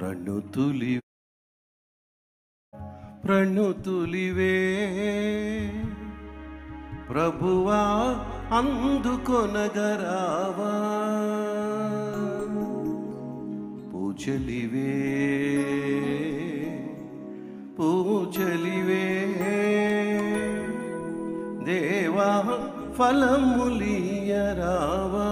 ప్రణుతులి ప్రణుతులివే ప్రభువా అందుకొనగరావా పూజలివే పూజలివే దేవా ఫలములియరావా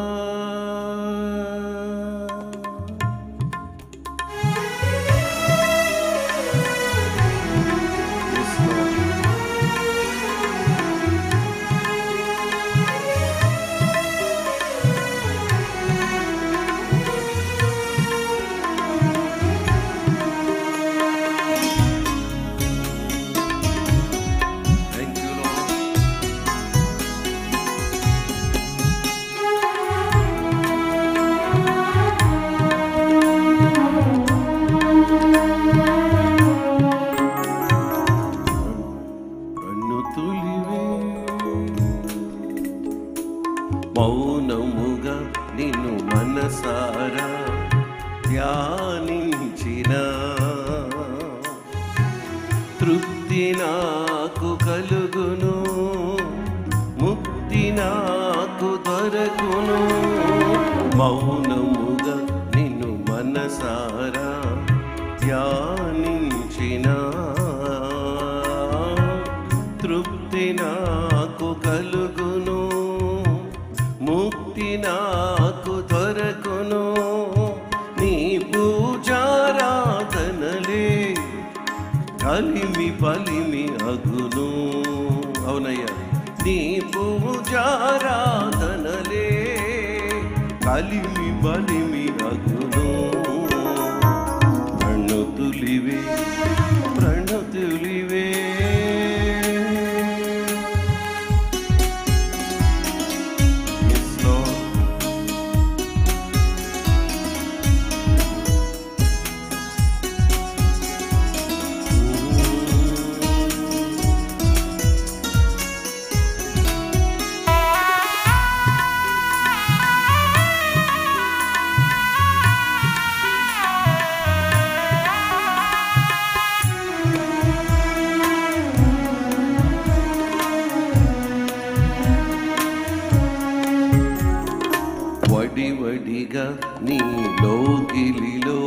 వడివడిగా నీ లోకిలిలో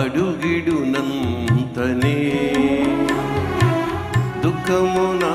అడుగిడునంతనే దుఃఖమునా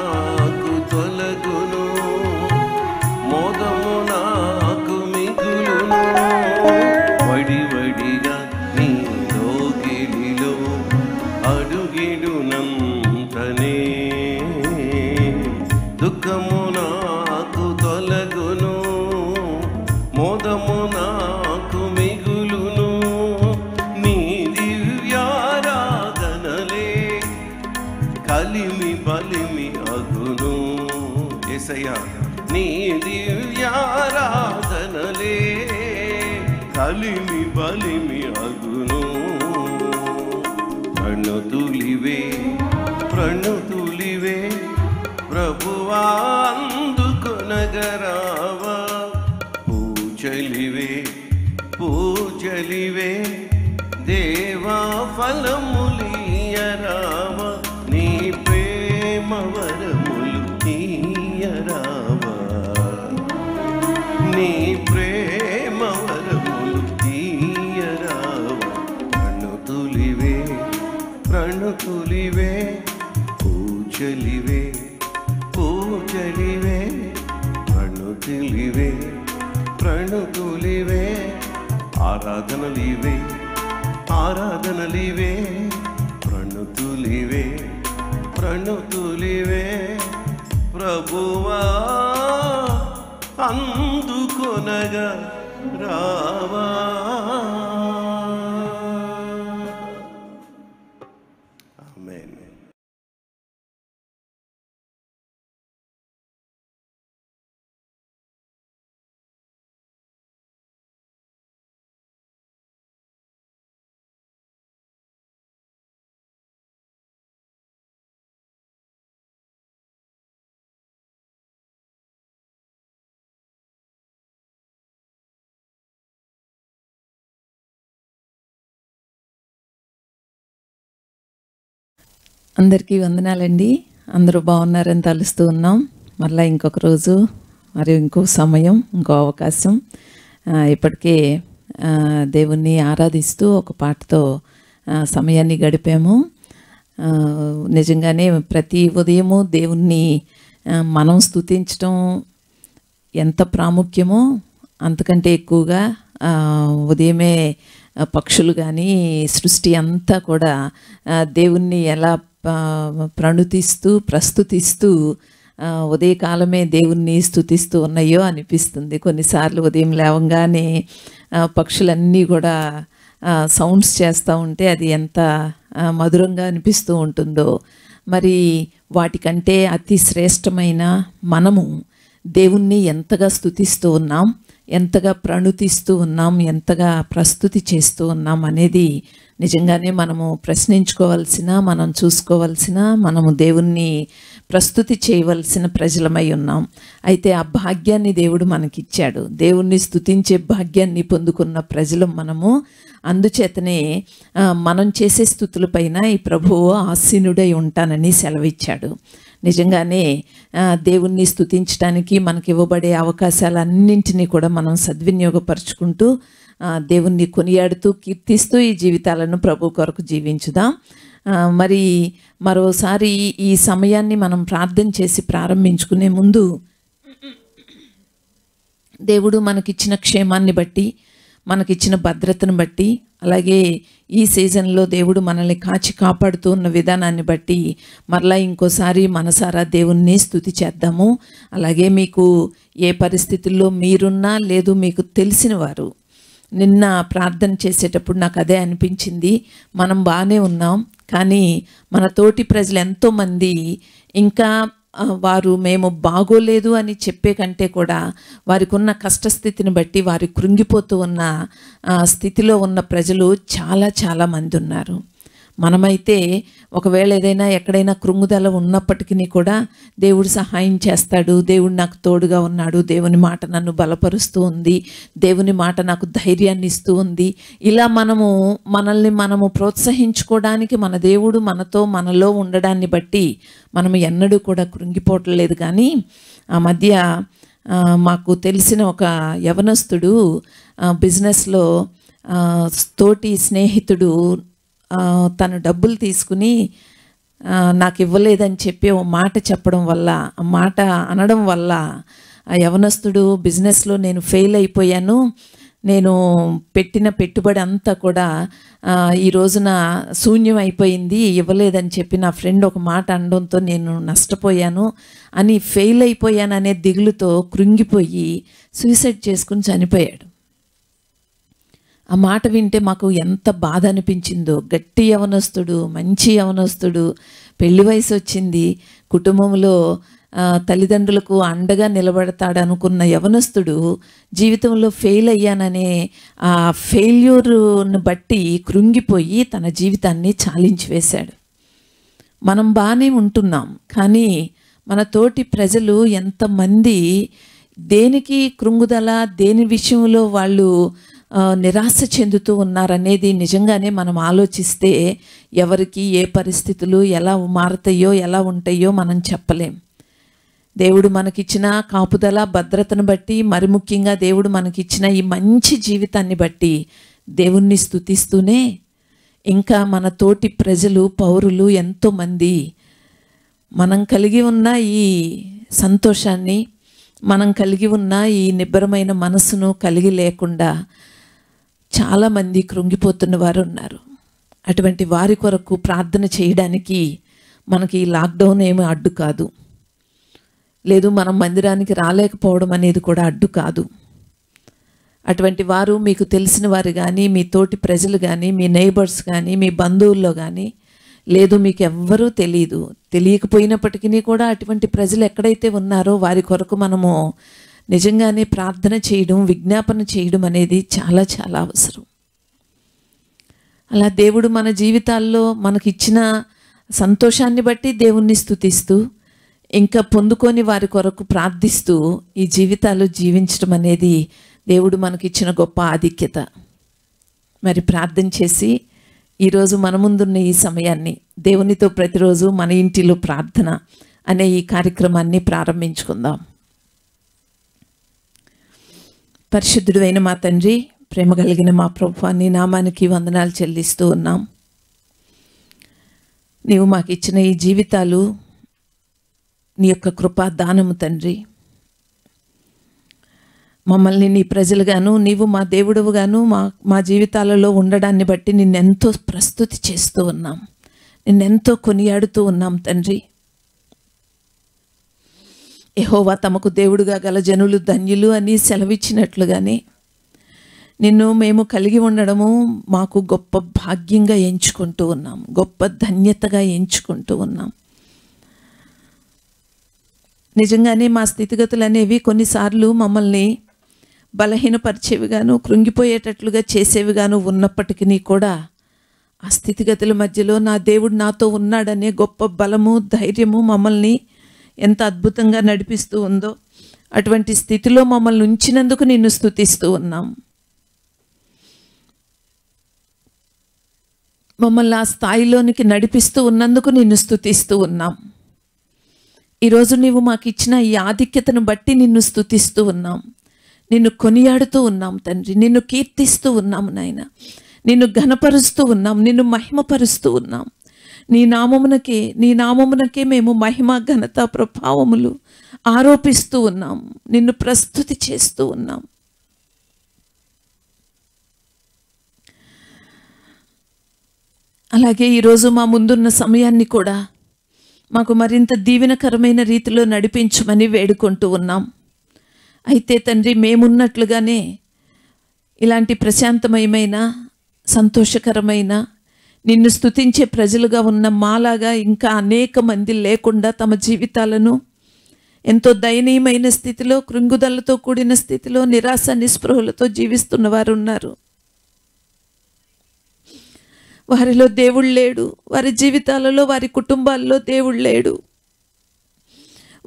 అలిమి బలిమి అగును కన్ను తులివే కలివే పూచలివే అణుకిలివే ప్రణుతులివే ఆరాధనలివే ఆరాధనలివే ప్రణుతులివే ప్రణుతులివే ప్రభువా అందుకొనగా రావా అందరికీ వందనాలండి అందరూ బాగున్నారని తలుస్తూ ఉన్నాం మళ్ళీ ఇంకొక రోజు మరియు ఇంకో సమయం ఇంకో అవకాశం ఇప్పటికే దేవుణ్ణి ఆరాధిస్తూ ఒక పాటతో సమయాన్ని గడిపాము నిజంగానే ప్రతి ఉదయము దేవుణ్ణి మనం స్థుతించడం ఎంత ప్రాముఖ్యమో అంతకంటే ఎక్కువగా ఉదయమే పక్షులు కానీ సృష్టి అంతా కూడా దేవుణ్ణి ఎలా ప్రణుతిస్తూ ప్రస్తుతిస్తూ ఉదయకాలమే దేవుణ్ణి స్థుతిస్తూ ఉన్నాయో అనిపిస్తుంది కొన్నిసార్లు ఉదయం లేవంగానే పక్షులన్నీ కూడా సౌండ్స్ చేస్తూ ఉంటే అది ఎంత మధురంగా అనిపిస్తూ ఉంటుందో మరి వాటికంటే అతి శ్రేష్టమైన మనము దేవుణ్ణి ఎంతగా స్థుతిస్తూ ఉన్నాం ఎంతగా ప్రణుతిస్తూ ఉన్నాం ఎంతగా ప్రస్తుతి చేస్తూ ఉన్నాం అనేది నిజంగానే మనము ప్రశ్నించుకోవాల్సిన మనం చూసుకోవాల్సిన మనము దేవుణ్ణి ప్రస్తుతి చేయవలసిన ప్రజలమై ఉన్నాం అయితే ఆ భాగ్యాన్ని దేవుడు మనకిచ్చాడు దేవుణ్ణి స్థుతించే భాగ్యాన్ని పొందుకున్న ప్రజలు మనము అందుచేతనే మనం చేసే స్థుతులపైన ఈ ప్రభువు ఆసీనుడై ఉంటానని సెలవిచ్చాడు నిజంగానే దేవుణ్ణి స్థుతించడానికి మనకి ఇవ్వబడే అవకాశాలన్నింటినీ కూడా మనం సద్వినియోగపరుచుకుంటూ దేవుణ్ణి కొనియాడుతూ కీర్తిస్తూ ఈ జీవితాలను ప్రభు కొరకు జీవించుదాం మరి మరోసారి ఈ సమయాన్ని మనం ప్రార్థన చేసి ప్రారంభించుకునే ముందు దేవుడు మనకిచ్చిన క్షేమాన్ని బట్టి మనకిచ్చిన భద్రతను బట్టి అలాగే ఈ సీజన్లో దేవుడు మనల్ని కాచి కాపాడుతూ ఉన్న విధానాన్ని బట్టి మరలా ఇంకోసారి మనసారా దేవుణ్ణి స్థుతి చేద్దాము అలాగే మీకు ఏ పరిస్థితుల్లో మీరున్నా లేదు మీకు తెలిసిన వారు నిన్న ప్రార్థన చేసేటప్పుడు నాకు అదే అనిపించింది మనం బాగానే ఉన్నాం కానీ మన తోటి ప్రజలు ఎంతోమంది ఇంకా వారు మేము బాగోలేదు అని చెప్పే కంటే కూడా వారికి ఉన్న కష్టస్థితిని బట్టి వారి కృంగిపోతూ ఉన్న స్థితిలో ఉన్న ప్రజలు చాలా చాలా మంది ఉన్నారు మనమైతే ఒకవేళ ఏదైనా ఎక్కడైనా కృంగుదల ఉన్నప్పటికీ కూడా దేవుడు సహాయం చేస్తాడు దేవుడు నాకు తోడుగా ఉన్నాడు దేవుని మాట నన్ను బలపరుస్తూ ఉంది దేవుని మాట నాకు ధైర్యాన్ని ఇస్తూ ఉంది ఇలా మనము మనల్ని మనము ప్రోత్సహించుకోవడానికి మన దేవుడు మనతో మనలో ఉండడాన్ని బట్టి మనం ఎన్నడూ కూడా కృంగిపోవట్లేదు కానీ ఆ మధ్య మాకు తెలిసిన ఒక యవనస్తుడు బిజినెస్లో తోటి స్నేహితుడు తను డబ్బులు తీసుకుని నాకు ఇవ్వలేదని చెప్పి ఓ మాట చెప్పడం వల్ల ఆ మాట అనడం వల్ల ఆ యవనస్తుడు బిజినెస్లో నేను ఫెయిల్ అయిపోయాను నేను పెట్టిన పెట్టుబడి అంతా కూడా ఈ రోజున శూన్యం అయిపోయింది ఇవ్వలేదని చెప్పి నా ఫ్రెండ్ ఒక మాట అనడంతో నేను నష్టపోయాను అని ఫెయిల్ అయిపోయాను అనే దిగులుతో కృంగిపోయి సూసైడ్ చేసుకుని చనిపోయాడు ఆ మాట వింటే మాకు ఎంత బాధ అనిపించిందో గట్టి యవనస్తుడు మంచి యవనస్తుడు పెళ్లి వయసు వచ్చింది కుటుంబంలో తల్లిదండ్రులకు అండగా నిలబడతాడు అనుకున్న యవనస్తుడు జీవితంలో ఫెయిల్ అయ్యాననే ఆ ఫెయిల్యూర్ను బట్టి కృంగిపోయి తన జీవితాన్ని చాలించి వేశాడు మనం బాగానే ఉంటున్నాం కానీ మన తోటి ప్రజలు ఎంతమంది దేనికి కృంగుదల దేని విషయంలో వాళ్ళు నిరాశ చెందుతూ ఉన్నారనేది నిజంగానే మనం ఆలోచిస్తే ఎవరికి ఏ పరిస్థితులు ఎలా మారుతాయో ఎలా ఉంటాయో మనం చెప్పలేం దేవుడు మనకిచ్చిన కాపుదల భద్రతను బట్టి మరి ముఖ్యంగా దేవుడు మనకిచ్చిన ఈ మంచి జీవితాన్ని బట్టి దేవుణ్ణి స్థుతిస్తూనే ఇంకా మన తోటి ప్రజలు పౌరులు ఎంతోమంది మనం కలిగి ఉన్న ఈ సంతోషాన్ని మనం కలిగి ఉన్న ఈ నిబ్బరమైన మనసును కలిగి లేకుండా చాలామంది కృంగిపోతున్న వారు ఉన్నారు అటువంటి వారి కొరకు ప్రార్థన చేయడానికి మనకి లాక్డౌన్ ఏమి అడ్డు కాదు లేదు మనం మందిరానికి రాలేకపోవడం అనేది కూడా అడ్డు కాదు అటువంటి వారు మీకు తెలిసిన వారు కానీ మీ తోటి ప్రజలు కానీ మీ నైబర్స్ కానీ మీ బంధువుల్లో కానీ లేదు మీకు ఎవ్వరూ తెలియదు తెలియకపోయినప్పటికీ కూడా అటువంటి ప్రజలు ఎక్కడైతే ఉన్నారో వారి కొరకు మనము నిజంగానే ప్రార్థన చేయడం విజ్ఞాపన చేయడం అనేది చాలా చాలా అవసరం అలా దేవుడు మన జీవితాల్లో మనకిచ్చిన సంతోషాన్ని బట్టి దేవుణ్ణి స్థుతిస్తూ ఇంకా పొందుకొని వారి కొరకు ప్రార్థిస్తూ ఈ జీవితాలు జీవించడం అనేది దేవుడు మనకిచ్చిన గొప్ప ఆధిక్యత మరి ప్రార్థన చేసి ఈరోజు మన ముందున్న ఈ సమయాన్ని దేవునితో ప్రతిరోజు మన ఇంటిలో ప్రార్థన అనే ఈ కార్యక్రమాన్ని ప్రారంభించుకుందాం పరిశుద్ధుడైన మా తండ్రి ప్రేమ కలిగిన మా ప్రభు నీ నామానికి వందనాలు చెల్లిస్తూ ఉన్నాం నీవు మాకు ఇచ్చిన ఈ జీవితాలు నీ యొక్క కృపా దానము తండ్రి మమ్మల్ని నీ ప్రజలుగాను నీవు మా దేవుడువుగాను మా మా జీవితాలలో ఉండడాన్ని బట్టి నిన్నెంతో ప్రస్తుతి చేస్తూ ఉన్నాం నిన్నెంతో కొనియాడుతూ ఉన్నాం తండ్రి ఎహోవా తమకు దేవుడుగా గల జనులు ధన్యులు అని సెలవిచ్చినట్లుగానే నిన్ను మేము కలిగి ఉండడము మాకు గొప్ప భాగ్యంగా ఎంచుకుంటూ ఉన్నాం గొప్ప ధన్యతగా ఎంచుకుంటూ ఉన్నాం నిజంగానే మా స్థితిగతులు అనేవి కొన్నిసార్లు మమ్మల్ని బలహీనపరిచేవిగాను కృంగిపోయేటట్లుగా చేసేవిగాను ఉన్నప్పటికీ కూడా ఆ స్థితిగతుల మధ్యలో నా దేవుడు నాతో ఉన్నాడనే గొప్ప బలము ధైర్యము మమ్మల్ని ఎంత అద్భుతంగా నడిపిస్తూ ఉందో అటువంటి స్థితిలో మమ్మల్ని ఉంచినందుకు నిన్ను స్థుతిస్తూ ఉన్నాం మమ్మల్ని ఆ స్థాయిలోనికి నడిపిస్తూ ఉన్నందుకు నిన్ను స్థుతిస్తూ ఉన్నాం ఈరోజు నీవు మాకు ఇచ్చిన ఈ ఆధిక్యతను బట్టి నిన్ను స్థుతిస్తూ ఉన్నాం నిన్ను కొనియాడుతూ ఉన్నాం తండ్రి నిన్ను కీర్తిస్తూ ఉన్నాం నాయన నిన్ను ఘనపరుస్తూ ఉన్నాం నిన్ను మహిమపరుస్తూ ఉన్నాం నీ నామమునకే నీ నామమునకే మేము మహిమ ఘనత ప్రభావములు ఆరోపిస్తూ ఉన్నాం నిన్ను ప్రస్తుతి చేస్తూ ఉన్నాం అలాగే ఈరోజు మా ముందున్న సమయాన్ని కూడా మాకు మరింత దీవెనకరమైన రీతిలో నడిపించమని వేడుకుంటూ ఉన్నాం అయితే తండ్రి మేమున్నట్లుగానే ఇలాంటి ప్రశాంతమయమైన సంతోషకరమైన నిన్ను స్థుతించే ప్రజలుగా ఉన్న మాలాగా ఇంకా అనేక మంది లేకుండా తమ జీవితాలను ఎంతో దయనీయమైన స్థితిలో కృంగుదలతో కూడిన స్థితిలో నిరాశ నిస్పృహలతో జీవిస్తున్న వారు ఉన్నారు వారిలో దేవుడు లేడు వారి జీవితాలలో వారి కుటుంబాల్లో దేవుడు లేడు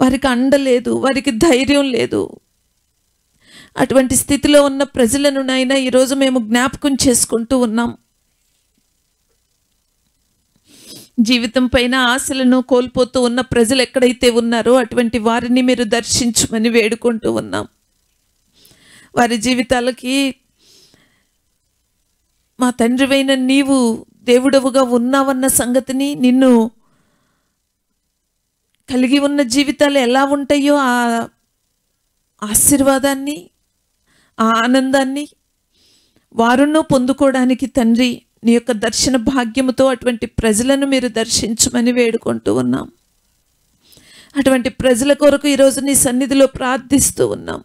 వారికి అండ లేదు వారికి ధైర్యం లేదు అటువంటి స్థితిలో ఉన్న ప్రజలను నాయన ఈరోజు మేము జ్ఞాపకం చేసుకుంటూ ఉన్నాం జీవితం పైన ఆశలను కోల్పోతూ ఉన్న ప్రజలు ఎక్కడైతే ఉన్నారో అటువంటి వారిని మీరు దర్శించమని వేడుకుంటూ ఉన్నాం వారి జీవితాలకి మా తండ్రివైన నీవు దేవుడవుగా ఉన్నావన్న సంగతిని నిన్ను కలిగి ఉన్న జీవితాలు ఎలా ఉంటాయో ఆ ఆశీర్వాదాన్ని ఆ ఆనందాన్ని వారును పొందుకోవడానికి తండ్రి నీ యొక్క దర్శన భాగ్యముతో అటువంటి ప్రజలను మీరు దర్శించమని వేడుకుంటూ ఉన్నాం అటువంటి ప్రజల కొరకు ఈరోజు నీ సన్నిధిలో ప్రార్థిస్తూ ఉన్నాం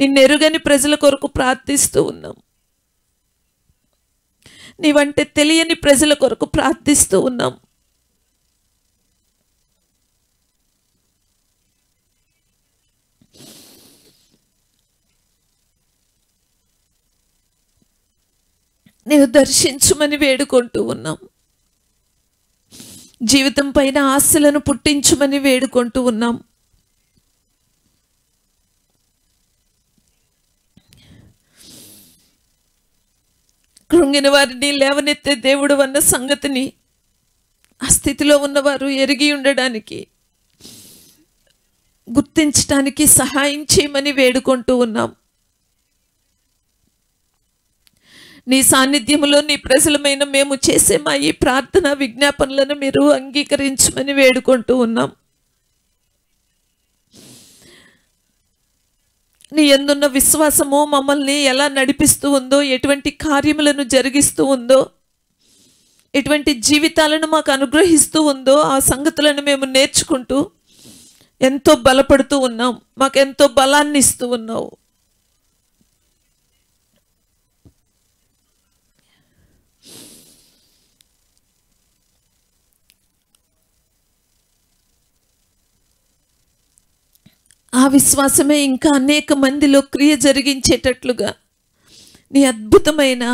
నిన్నెరుగని ప్రజల కొరకు ప్రార్థిస్తూ ఉన్నాం నీవంటే తెలియని ప్రజల కొరకు ప్రార్థిస్తూ ఉన్నాం నీవు దర్శించమని వేడుకుంటూ ఉన్నాం జీవితం పైన ఆశలను పుట్టించమని వేడుకుంటూ ఉన్నాం కృంగిన వారిని లేవనెత్తే దేవుడు అన్న సంగతిని ఆ స్థితిలో ఉన్నవారు ఎరిగి ఉండడానికి గుర్తించడానికి సహాయం చేయమని వేడుకుంటూ ఉన్నాం నీ సాన్నిధ్యంలో నీ ప్రజలమైన మేము చేసే మా ఈ ప్రార్థన విజ్ఞాపనలను మీరు అంగీకరించమని వేడుకుంటూ ఉన్నాం నీ ఎందున్న విశ్వాసము మమ్మల్ని ఎలా నడిపిస్తూ ఉందో ఎటువంటి కార్యములను జరిగిస్తూ ఉందో ఎటువంటి జీవితాలను మాకు అనుగ్రహిస్తూ ఉందో ఆ సంగతులను మేము నేర్చుకుంటూ ఎంతో బలపడుతూ ఉన్నాం మాకెంతో బలాన్ని ఇస్తూ ఉన్నావు ఆ విశ్వాసమే ఇంకా అనేక మందిలో క్రియ జరిగించేటట్లుగా నీ అద్భుతమైన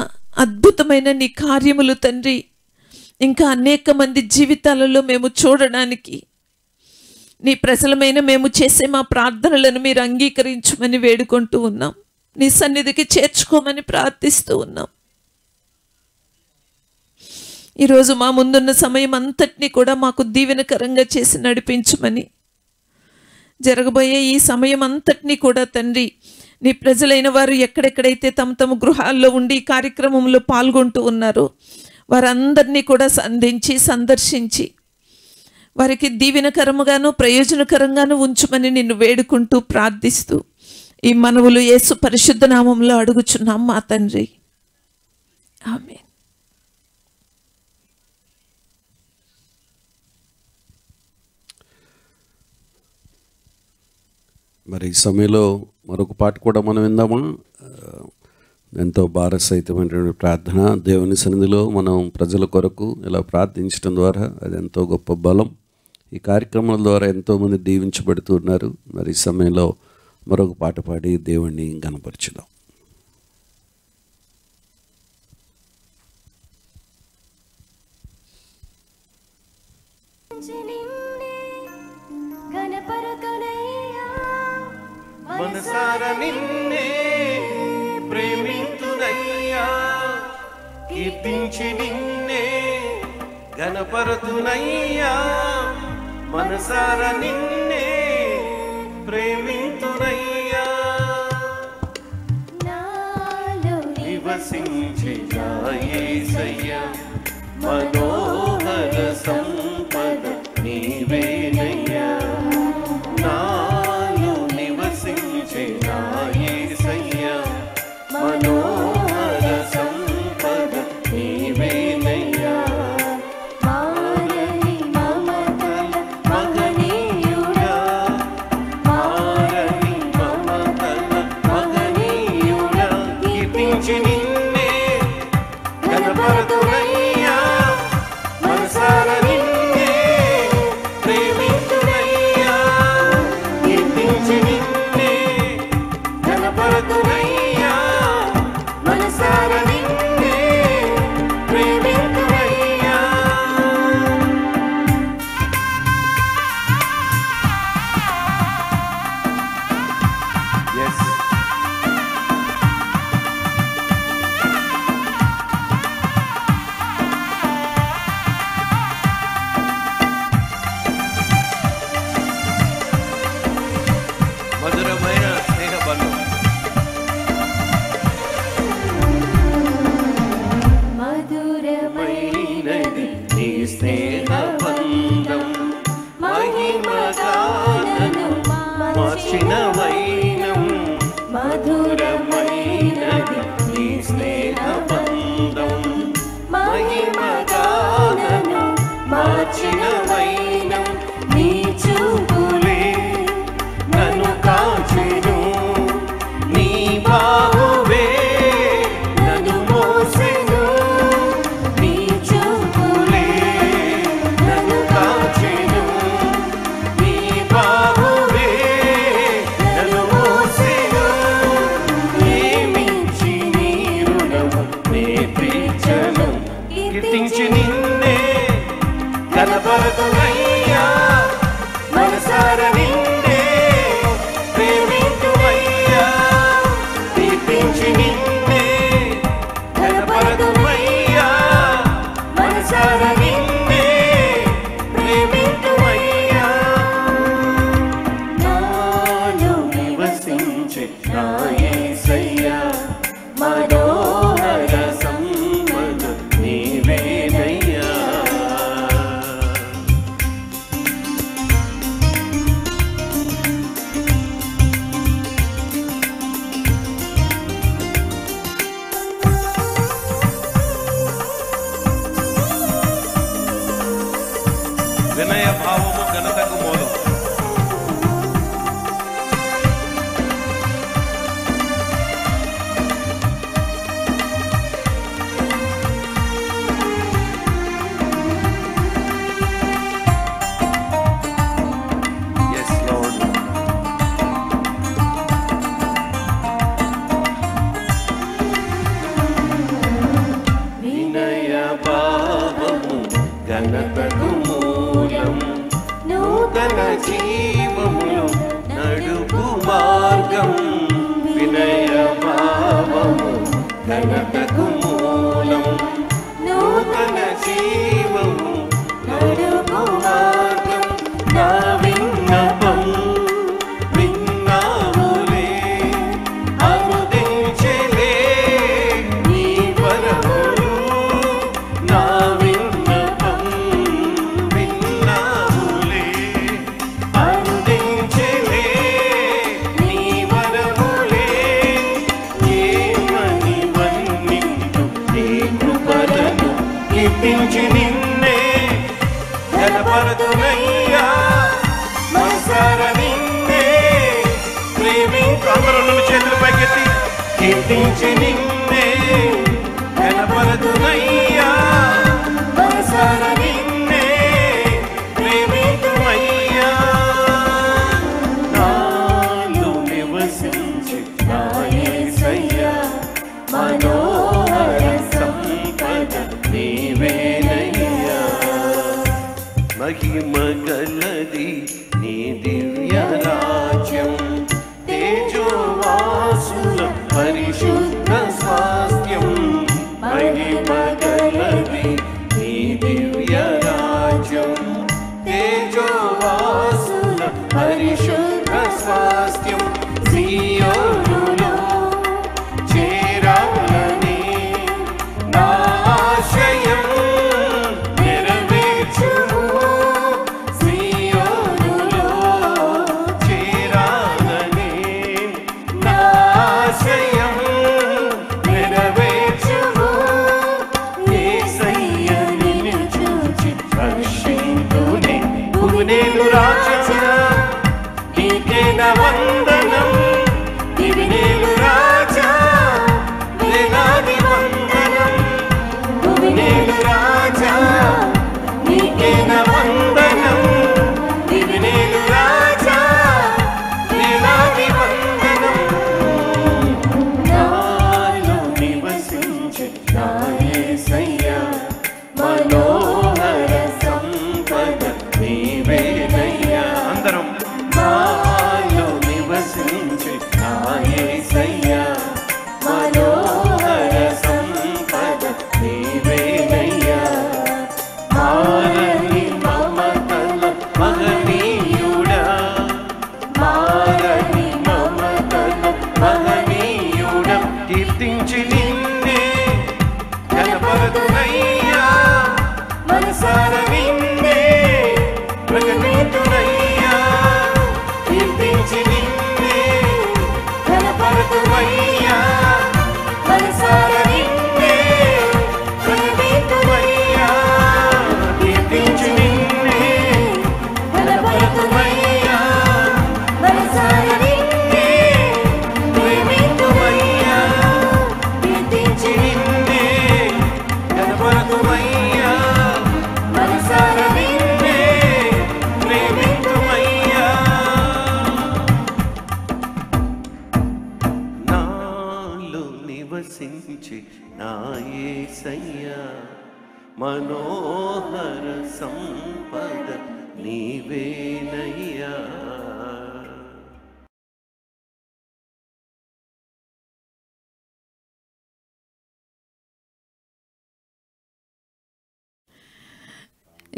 అద్భుతమైన నీ కార్యములు తండ్రి ఇంకా అనేక మంది జీవితాలలో మేము చూడడానికి నీ ప్రజలమైన మేము చేసే మా ప్రార్థనలను మీరు అంగీకరించమని వేడుకుంటూ ఉన్నాం నీ సన్నిధికి చేర్చుకోమని ప్రార్థిస్తూ ఉన్నాం ఈరోజు మా ముందున్న సమయం అంతటినీ కూడా మాకు దీవెనకరంగా చేసి నడిపించమని జరగబోయే ఈ సమయం అంతటినీ కూడా తండ్రి నీ ప్రజలైన వారు ఎక్కడెక్కడైతే తమ తమ గృహాల్లో ఉండి కార్యక్రమంలో పాల్గొంటూ ఉన్నారో వారందరినీ కూడా సంధించి సందర్శించి వారికి దీవెనకరముగాను ప్రయోజనకరంగాను ఉంచుమని నిన్ను వేడుకుంటూ ప్రార్థిస్తూ ఈ మనవులు యేసు పరిశుద్ధ నామంలో అడుగుచున్నాం మా తండ్రి ఆమె మరి ఈ సమయంలో మరొక పాట కూడా మనం విందామా ఎంతో భారసహితమైనటువంటి ప్రార్థన దేవుని సన్నిధిలో మనం ప్రజల కొరకు ఇలా ప్రార్థించడం ద్వారా అది ఎంతో గొప్ప బలం ఈ కార్యక్రమాల ద్వారా ఎంతోమంది దీవించబడుతున్నారు మరి ఈ సమయంలో మరొక పాట పాడి దేవుణ్ణి గనపరచుదాం మనసార నిన్నే ప్రేమింతునయ్యా కీర్తించి నిన్నే గణపరతునయ్యా మనసార నిన్నే ప్రేమింతునయ్యా మనోహర సంపద నీవే నీకే వంద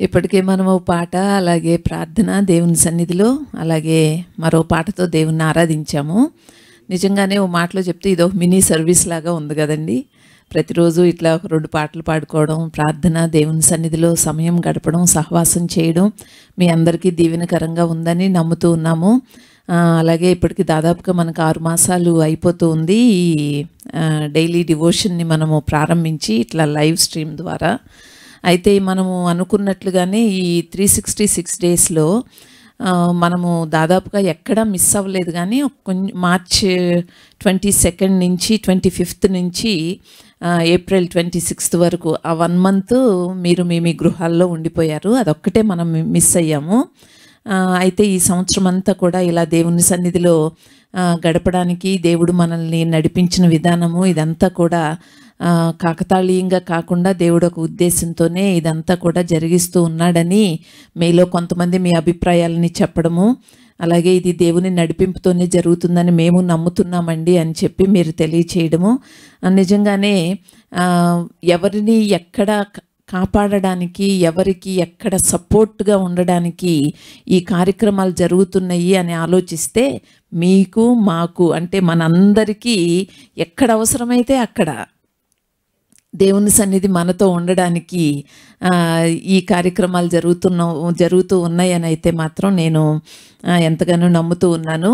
ఇప్పటికే ఓ పాట అలాగే ప్రార్థన దేవుని సన్నిధిలో అలాగే మరో పాటతో దేవుణ్ణి ఆరాధించాము నిజంగానే ఓ మాటలో చెప్తే ఇదో మినీ సర్వీస్ లాగా ఉంది కదండి ప్రతిరోజు ఇట్లా రెండు పాటలు పాడుకోవడం ప్రార్థన దేవుని సన్నిధిలో సమయం గడపడం సహవాసం చేయడం మీ అందరికీ దీవెనకరంగా ఉందని నమ్ముతూ ఉన్నాము అలాగే ఇప్పటికి దాదాపుగా మనకు ఆరు మాసాలు అయిపోతూ ఉంది ఈ డైలీ డివోషన్ని మనము ప్రారంభించి ఇట్లా లైవ్ స్ట్రీమ్ ద్వారా అయితే మనము అనుకున్నట్లుగానే ఈ త్రీ సిక్స్టీ సిక్స్ డేస్లో మనము దాదాపుగా ఎక్కడా మిస్ అవ్వలేదు కానీ కొంచెం మార్చ్ ట్వంటీ సెకండ్ నుంచి ట్వంటీ ఫిఫ్త్ నుంచి ఏప్రిల్ ట్వంటీ సిక్స్త్ వరకు ఆ వన్ మంత్ మీరు మీ మీ గృహాల్లో ఉండిపోయారు అదొక్కటే మనం మిస్ అయ్యాము అయితే ఈ సంవత్సరం అంతా కూడా ఇలా దేవుని సన్నిధిలో గడపడానికి దేవుడు మనల్ని నడిపించిన విధానము ఇదంతా కూడా కాకతాళీయంగా కాకుండా దేవుడు ఒక ఉద్దేశంతోనే ఇదంతా కూడా జరిగిస్తూ ఉన్నాడని మీలో కొంతమంది మీ అభిప్రాయాలని చెప్పడము అలాగే ఇది దేవుని నడిపింపుతోనే జరుగుతుందని మేము నమ్ముతున్నామండి అని చెప్పి మీరు తెలియచేయడము నిజంగానే ఎవరిని ఎక్కడ కాపాడడానికి ఎవరికి ఎక్కడ సపోర్ట్గా ఉండడానికి ఈ కార్యక్రమాలు జరుగుతున్నాయి అని ఆలోచిస్తే మీకు మాకు అంటే మనందరికీ ఎక్కడ అవసరమైతే అక్కడ దేవుని సన్నిధి మనతో ఉండడానికి ఈ కార్యక్రమాలు జరుగుతున్న జరుగుతూ ఉన్నాయని అయితే మాత్రం నేను ఎంతగానో నమ్ముతూ ఉన్నాను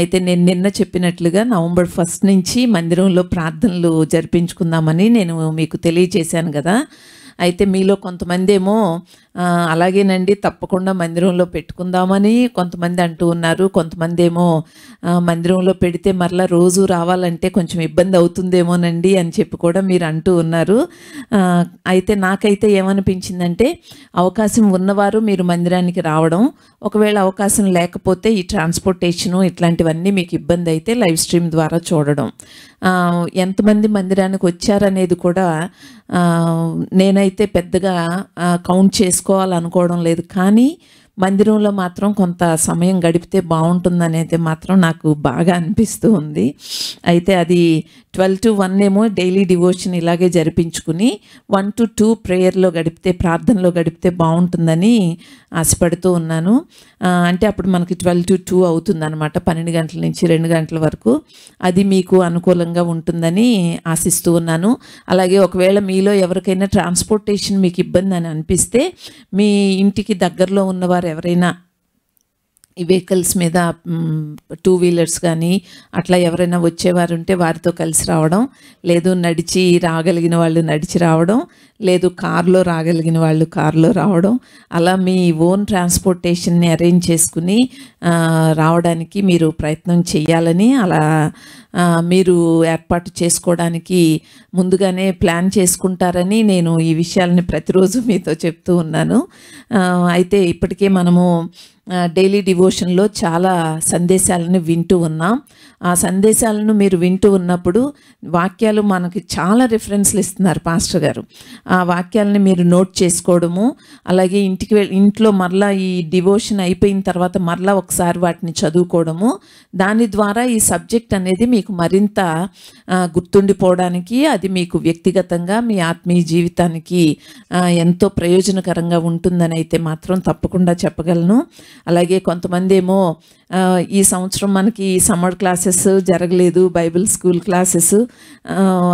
అయితే నేను నిన్న చెప్పినట్లుగా నవంబర్ ఫస్ట్ నుంచి మందిరంలో ప్రార్థనలు జరిపించుకుందామని నేను మీకు తెలియజేశాను కదా అయితే మీలో కొంతమంది ఏమో అలాగేనండి తప్పకుండా మందిరంలో పెట్టుకుందామని కొంతమంది అంటూ ఉన్నారు కొంతమంది ఏమో మందిరంలో పెడితే మరలా రోజు రావాలంటే కొంచెం ఇబ్బంది అవుతుందేమోనండి అని చెప్పి కూడా మీరు అంటూ ఉన్నారు అయితే నాకైతే ఏమనిపించిందంటే అవకాశం ఉన్నవారు మీరు మందిరానికి రావడం ఒకవేళ అవకాశం లేకపోతే ఈ ట్రాన్స్పోర్టేషను ఇట్లాంటివన్నీ మీకు ఇబ్బంది అయితే లైవ్ స్ట్రీమ్ ద్వారా చూడడం ఎంతమంది మందిరానికి వచ్చారనేది కూడా నేనైతే పెద్దగా కౌంట్ చేసి తీసుకోవాలనుకోవడం లేదు కానీ మందిరంలో మాత్రం కొంత సమయం గడిపితే బాగుంటుందనేది మాత్రం నాకు బాగా అనిపిస్తూ ఉంది అయితే అది ట్వెల్వ్ టు వన్ ఏమో డైలీ డివోషన్ ఇలాగే జరిపించుకుని వన్ టు టూ ప్రేయర్లో గడిపితే ప్రార్థనలో గడిపితే బాగుంటుందని ఆశపడుతూ ఉన్నాను అంటే అప్పుడు మనకి ట్వెల్వ్ టు టూ అనమాట పన్నెండు గంటల నుంచి రెండు గంటల వరకు అది మీకు అనుకూలంగా ఉంటుందని ఆశిస్తూ ఉన్నాను అలాగే ఒకవేళ మీలో ఎవరికైనా ట్రాన్స్పోర్టేషన్ మీకు ఇబ్బంది అని అనిపిస్తే మీ ఇంటికి దగ్గరలో ఉన్నవారు వారు ఎవరైనా ఈ వెహికల్స్ మీద టూ వీలర్స్ కానీ అట్లా ఎవరైనా వచ్చేవారు ఉంటే వారితో కలిసి రావడం లేదు నడిచి రాగలిగిన వాళ్ళు నడిచి రావడం లేదు కారులో రాగలిగిన వాళ్ళు కారులో రావడం అలా మీ ఓన్ ట్రాన్స్పోర్టేషన్ని అరేంజ్ చేసుకుని రావడానికి మీరు ప్రయత్నం చేయాలని అలా మీరు ఏర్పాటు చేసుకోవడానికి ముందుగానే ప్లాన్ చేసుకుంటారని నేను ఈ విషయాలని ప్రతిరోజు మీతో చెప్తూ ఉన్నాను అయితే ఇప్పటికే మనము డైలీ డివోషన్లో చాలా సందేశాలను వింటూ ఉన్నాం ఆ సందేశాలను మీరు వింటూ ఉన్నప్పుడు వాక్యాలు మనకి చాలా రిఫరెన్స్లు ఇస్తున్నారు పాస్టర్ గారు ఆ వాక్యాలని మీరు నోట్ చేసుకోవడము అలాగే ఇంటికి వెళ్ళి ఇంట్లో మరలా ఈ డివోషన్ అయిపోయిన తర్వాత మరలా ఒకసారి వాటిని చదువుకోవడము దాని ద్వారా ఈ సబ్జెక్ట్ అనేది మీకు మరింత గుర్తుండిపోవడానికి అది మీకు వ్యక్తిగతంగా మీ ఆత్మీయ జీవితానికి ఎంతో ప్రయోజనకరంగా ఉంటుందని అయితే మాత్రం తప్పకుండా చెప్పగలను అలాగే కొంతమంది ఏమో ఈ సంవత్సరం మనకి సమ్మర్ క్లాసెస్ జరగలేదు బైబిల్ స్కూల్ క్లాసెస్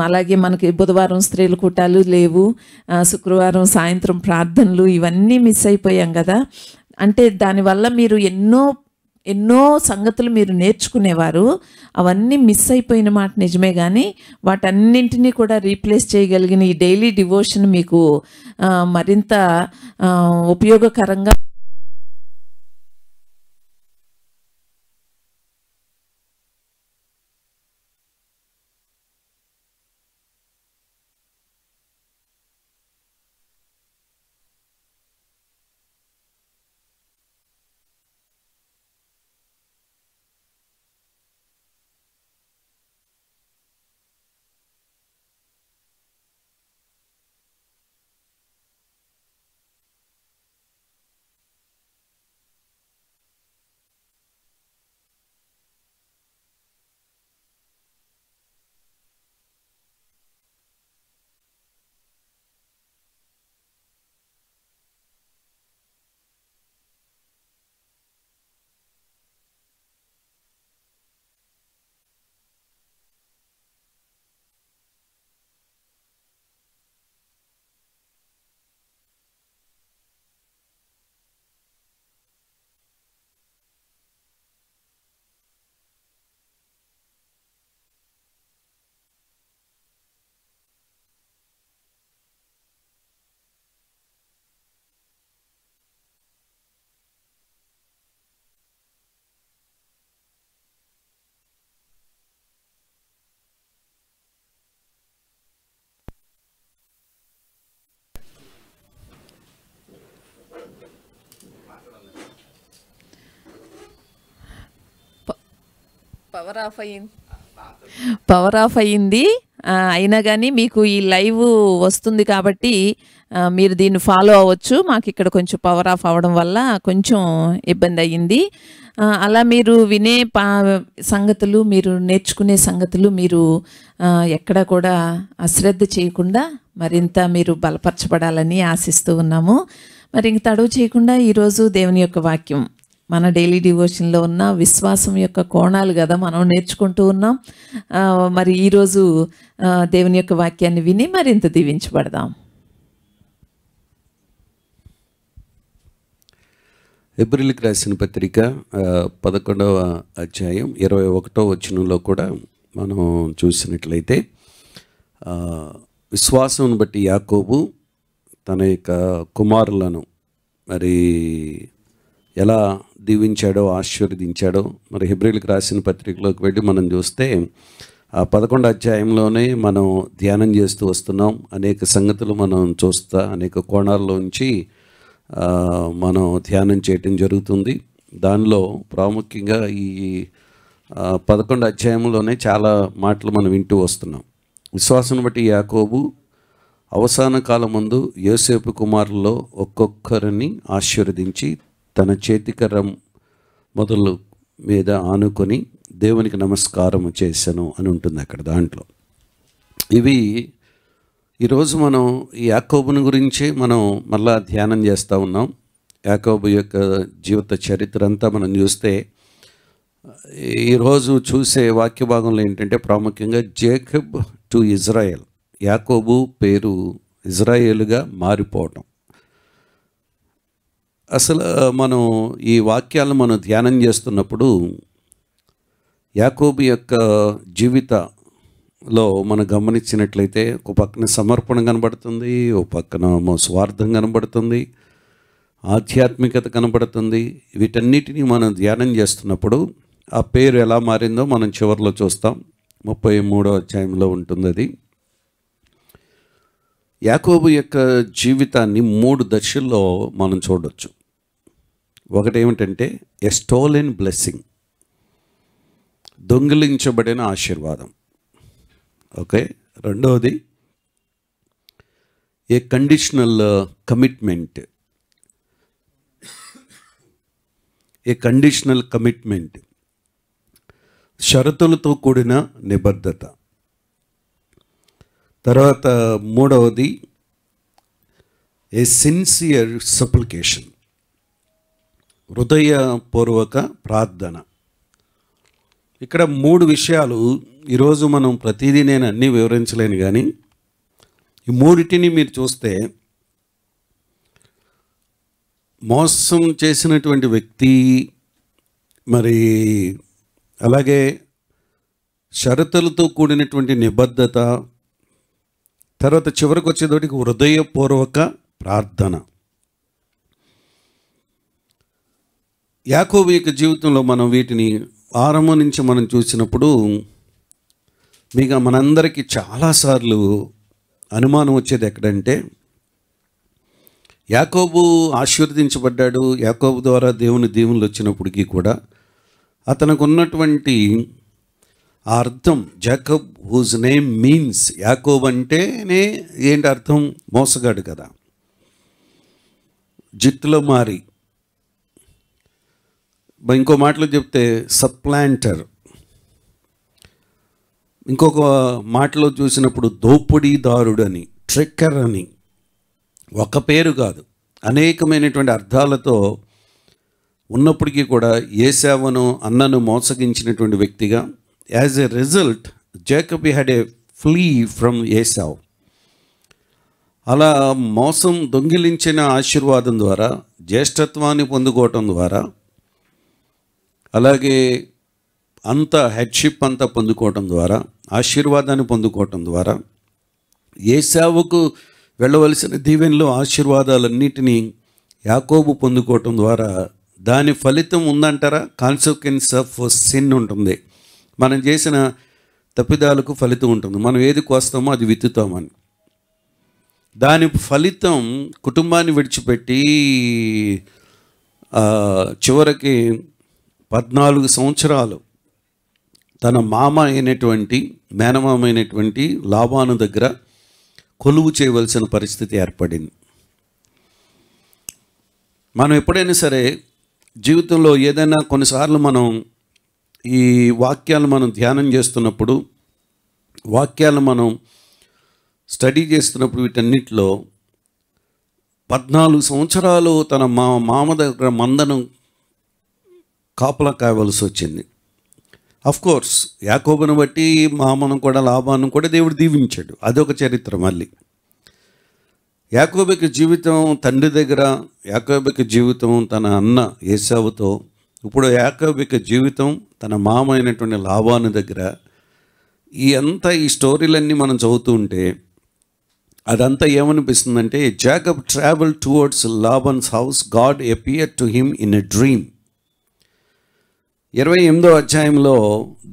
అలాగే మనకి బుధవారం స్త్రీల కూటాలు లేవు శుక్రవారం సాయంత్రం ప్రార్థనలు ఇవన్నీ మిస్ అయిపోయాం కదా అంటే దానివల్ల మీరు ఎన్నో ఎన్నో సంగతులు మీరు నేర్చుకునేవారు అవన్నీ మిస్ అయిపోయిన మాట నిజమే కానీ వాటన్నింటినీ కూడా రీప్లేస్ చేయగలిగిన ఈ డైలీ డివోషన్ మీకు మరింత ఉపయోగకరంగా పవర్ ఆఫ్ అయింది పవర్ ఆఫ్ అయ్యింది అయినా కానీ మీకు ఈ లైవ్ వస్తుంది కాబట్టి మీరు దీన్ని ఫాలో అవ్వచ్చు మాకు ఇక్కడ కొంచెం పవర్ ఆఫ్ అవ్వడం వల్ల కొంచెం ఇబ్బంది అయ్యింది అలా మీరు వినే పా సంగతులు మీరు నేర్చుకునే సంగతులు మీరు ఎక్కడ కూడా అశ్రద్ధ చేయకుండా మరింత మీరు బలపరచబడాలని ఆశిస్తూ ఉన్నాము మరి ఇంక తడవు చేయకుండా ఈరోజు దేవుని యొక్క వాక్యం మన డైలీ డివోషన్లో ఉన్న విశ్వాసం యొక్క కోణాలు కదా మనం నేర్చుకుంటూ ఉన్నాం మరి ఈరోజు దేవుని యొక్క వాక్యాన్ని విని మరింత దీవించబడదాం ఎబ్రిల్కి రాసిన పత్రిక పదకొండవ అధ్యాయం ఇరవై ఒకటో వచనంలో కూడా మనం చూసినట్లయితే విశ్వాసం బట్టి యాకోబు తన యొక్క కుమారులను మరి ఎలా దీవించాడో ఆశీర్వదించాడో మరి హిబ్రిల్కి రాసిన పత్రికలోకి వెళ్ళి మనం చూస్తే ఆ పదకొండు అధ్యాయంలోనే మనం ధ్యానం చేస్తూ వస్తున్నాం అనేక సంగతులు మనం చూస్తా అనేక కోణాల్లోంచి మనం ధ్యానం చేయటం జరుగుతుంది దానిలో ప్రాముఖ్యంగా ఈ పదకొండు అధ్యాయంలోనే చాలా మాటలు మనం వింటూ వస్తున్నాం విశ్వాసం బట్టి యాకోబు అవసాన కాలం ముందు యోసేపు కుమారుల్లో ఒక్కొక్కరిని ఆశీర్వదించి తన చేతికరం మొదలు మీద ఆనుకొని దేవునికి నమస్కారం చేశాను అని ఉంటుంది అక్కడ దాంట్లో ఇవి ఈరోజు మనం యాకోబుని గురించి మనం మళ్ళా ధ్యానం చేస్తూ ఉన్నాం యాకోబు యొక్క జీవిత చరిత్ర అంతా మనం చూస్తే ఈరోజు చూసే వాక్య భాగంలో ఏంటంటే ప్రాముఖ్యంగా జేకబ్ టు ఇజ్రాయెల్ యాకోబు పేరు ఇజ్రాయేల్గా మారిపోవటం అసలు మనం ఈ వాక్యాలను మనం ధ్యానం చేస్తున్నప్పుడు యాకోబు యొక్క జీవితలో మనం గమనించినట్లయితే ఒక పక్కన సమర్పణ కనబడుతుంది ఒక పక్కన స్వార్థం కనబడుతుంది ఆధ్యాత్మికత కనబడుతుంది వీటన్నిటినీ మనం ధ్యానం చేస్తున్నప్పుడు ఆ పేరు ఎలా మారిందో మనం చివరిలో చూస్తాం ముప్పై మూడో అధ్యాయంలో ఉంటుంది అది యాకోబు యొక్క జీవితాన్ని మూడు దశల్లో మనం చూడవచ్చు ఒకటి ఏమిటంటే ఎ స్టోలెన్ బ్లెస్సింగ్ దొంగిలించబడిన ఆశీర్వాదం ఓకే రెండవది a conditional commitment a conditional commitment షరతులతో కూడిన నిబద్ధత తర్వాత మూడవది ఏ సిన్సియర్ సప్లికేషన్ హృదయపూర్వక ప్రార్థన ఇక్కడ మూడు విషయాలు ఈరోజు మనం ప్రతిదీ నేను అన్నీ వివరించలేను కానీ ఈ మూడింటిని మీరు చూస్తే మోసం చేసినటువంటి వ్యక్తి మరి అలాగే షరతులతో కూడినటువంటి నిబద్ధత తర్వాత చివరికి వచ్చేటోటికి హృదయపూర్వక ప్రార్థన యాకోబు యొక్క జీవితంలో మనం వీటిని ఆరంభం నుంచి మనం చూసినప్పుడు మీక మనందరికీ చాలాసార్లు అనుమానం వచ్చేది ఎక్కడంటే యాకోబు ఆశీర్వదించబడ్డాడు యాకోబు ద్వారా దేవుని దేవుళ్ళు వచ్చినప్పటికీ కూడా అతనికి ఉన్నటువంటి ఆ అర్థం జాకబ్ హూజ్ నేమ్ మీన్స్ యాకోబ్ అంటేనే ఏంటి అర్థం మోసగాడు కదా జిత్తులో మారి ఇంకో మాటలో చెప్తే సప్లాంటర్ ఇంకొక మాటలో చూసినప్పుడు దోపిడీదారుడు అని ట్రెక్కర్ అని ఒక పేరు కాదు అనేకమైనటువంటి అర్థాలతో ఉన్నప్పటికీ కూడా ఏసావను అన్నను మోసగించినటువంటి వ్యక్తిగా as a result Jacob had a flee from Esau అలా మోసం దొంగిలించిన ఆశీర్వాదం ద్వారా జ్యేష్ఠత్వాన్ని పొందుకోవటం ద్వారా అలాగే అంత హెడ్షిప్ అంతా పొందుకోవటం ద్వారా ఆశీర్వాదాన్ని పొందుకోవటం ద్వారా ఏ సేవకు వెళ్ళవలసిన దీవెనలో ఆశీర్వాదాలన్నిటినీ యాకోబు పొందుకోవటం ద్వారా దాని ఫలితం ఉందంటారా కాన్సిక్వెన్స్ ఆఫ్ సిన్ ఉంటుంది మనం చేసిన తప్పిదాలకు ఫలితం ఉంటుంది మనం ఏది కోస్తామో అది విత్తుతామని దాని ఫలితం కుటుంబాన్ని విడిచిపెట్టి చివరికి పద్నాలుగు సంవత్సరాలు తన మామ అయినటువంటి మేనమామ అయినటువంటి లాభాను దగ్గర కొలువు చేయవలసిన పరిస్థితి ఏర్పడింది మనం ఎప్పుడైనా సరే జీవితంలో ఏదైనా కొన్నిసార్లు మనం ఈ వాక్యాలు మనం ధ్యానం చేస్తున్నప్పుడు వాక్యాలు మనం స్టడీ చేస్తున్నప్పుడు వీటన్నిటిలో పద్నాలుగు సంవత్సరాలు తన మా మామ దగ్గర మందను కాపలా కాయవలసి వచ్చింది అఫ్ కోర్స్ యాకోబును బట్టి మామను కూడా లాభాను కూడా దేవుడు దీవించాడు అదొక చరిత్ర మళ్ళీ యాకోబిక జీవితం తండ్రి దగ్గర యాకోబికి జీవితం తన అన్న ఏసావుతో ఇప్పుడు యాకోబిక జీవితం తన మామ అయినటువంటి లాభాను దగ్గర ఈ అంతా ఈ స్టోరీలన్నీ మనం చదువుతూ ఉంటే అదంతా ఏమనిపిస్తుందంటే Jacob travel towards Laban's house God appear to him in a dream ఇరవై ఎనిమిదో అధ్యాయంలో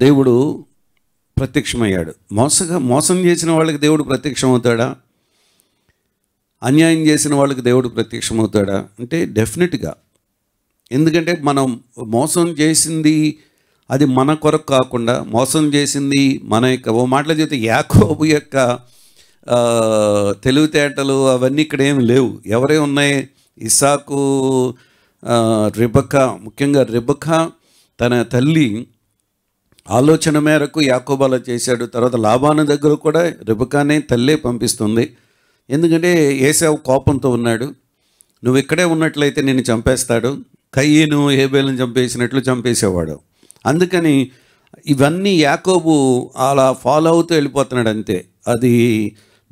దేవుడు ప్రత్యక్షమయ్యాడు మోసగా మోసం చేసిన వాళ్ళకి దేవుడు ప్రత్యక్షమవుతాడా అన్యాయం చేసిన వాళ్ళకి దేవుడు ప్రత్యక్షమవుతాడా అంటే డెఫినెట్గా ఎందుకంటే మనం మోసం చేసింది అది మన కొరకు కాకుండా మోసం చేసింది మన యొక్క ఓ మాటల చేత యాకోబు యొక్క తెలివితేటలు అవన్నీ ఇక్కడ ఏమి లేవు ఎవరే ఉన్నాయి ఇసాకు రిబకా ముఖ్యంగా రిబకా తన తల్లి ఆలోచన మేరకు యాకోబాల చేశాడు తర్వాత లాభాన దగ్గర కూడా రిబకానే తల్లే పంపిస్తుంది ఎందుకంటే ఏసావు కోపంతో ఉన్నాడు నువ్వు ఇక్కడే ఉన్నట్లయితే నేను చంపేస్తాడు కయ్యను ఏబేలను చంపేసినట్లు చంపేసేవాడు అందుకని ఇవన్నీ యాకోబు అలా ఫాలో అవుతూ వెళ్ళిపోతున్నాడు అంతే అది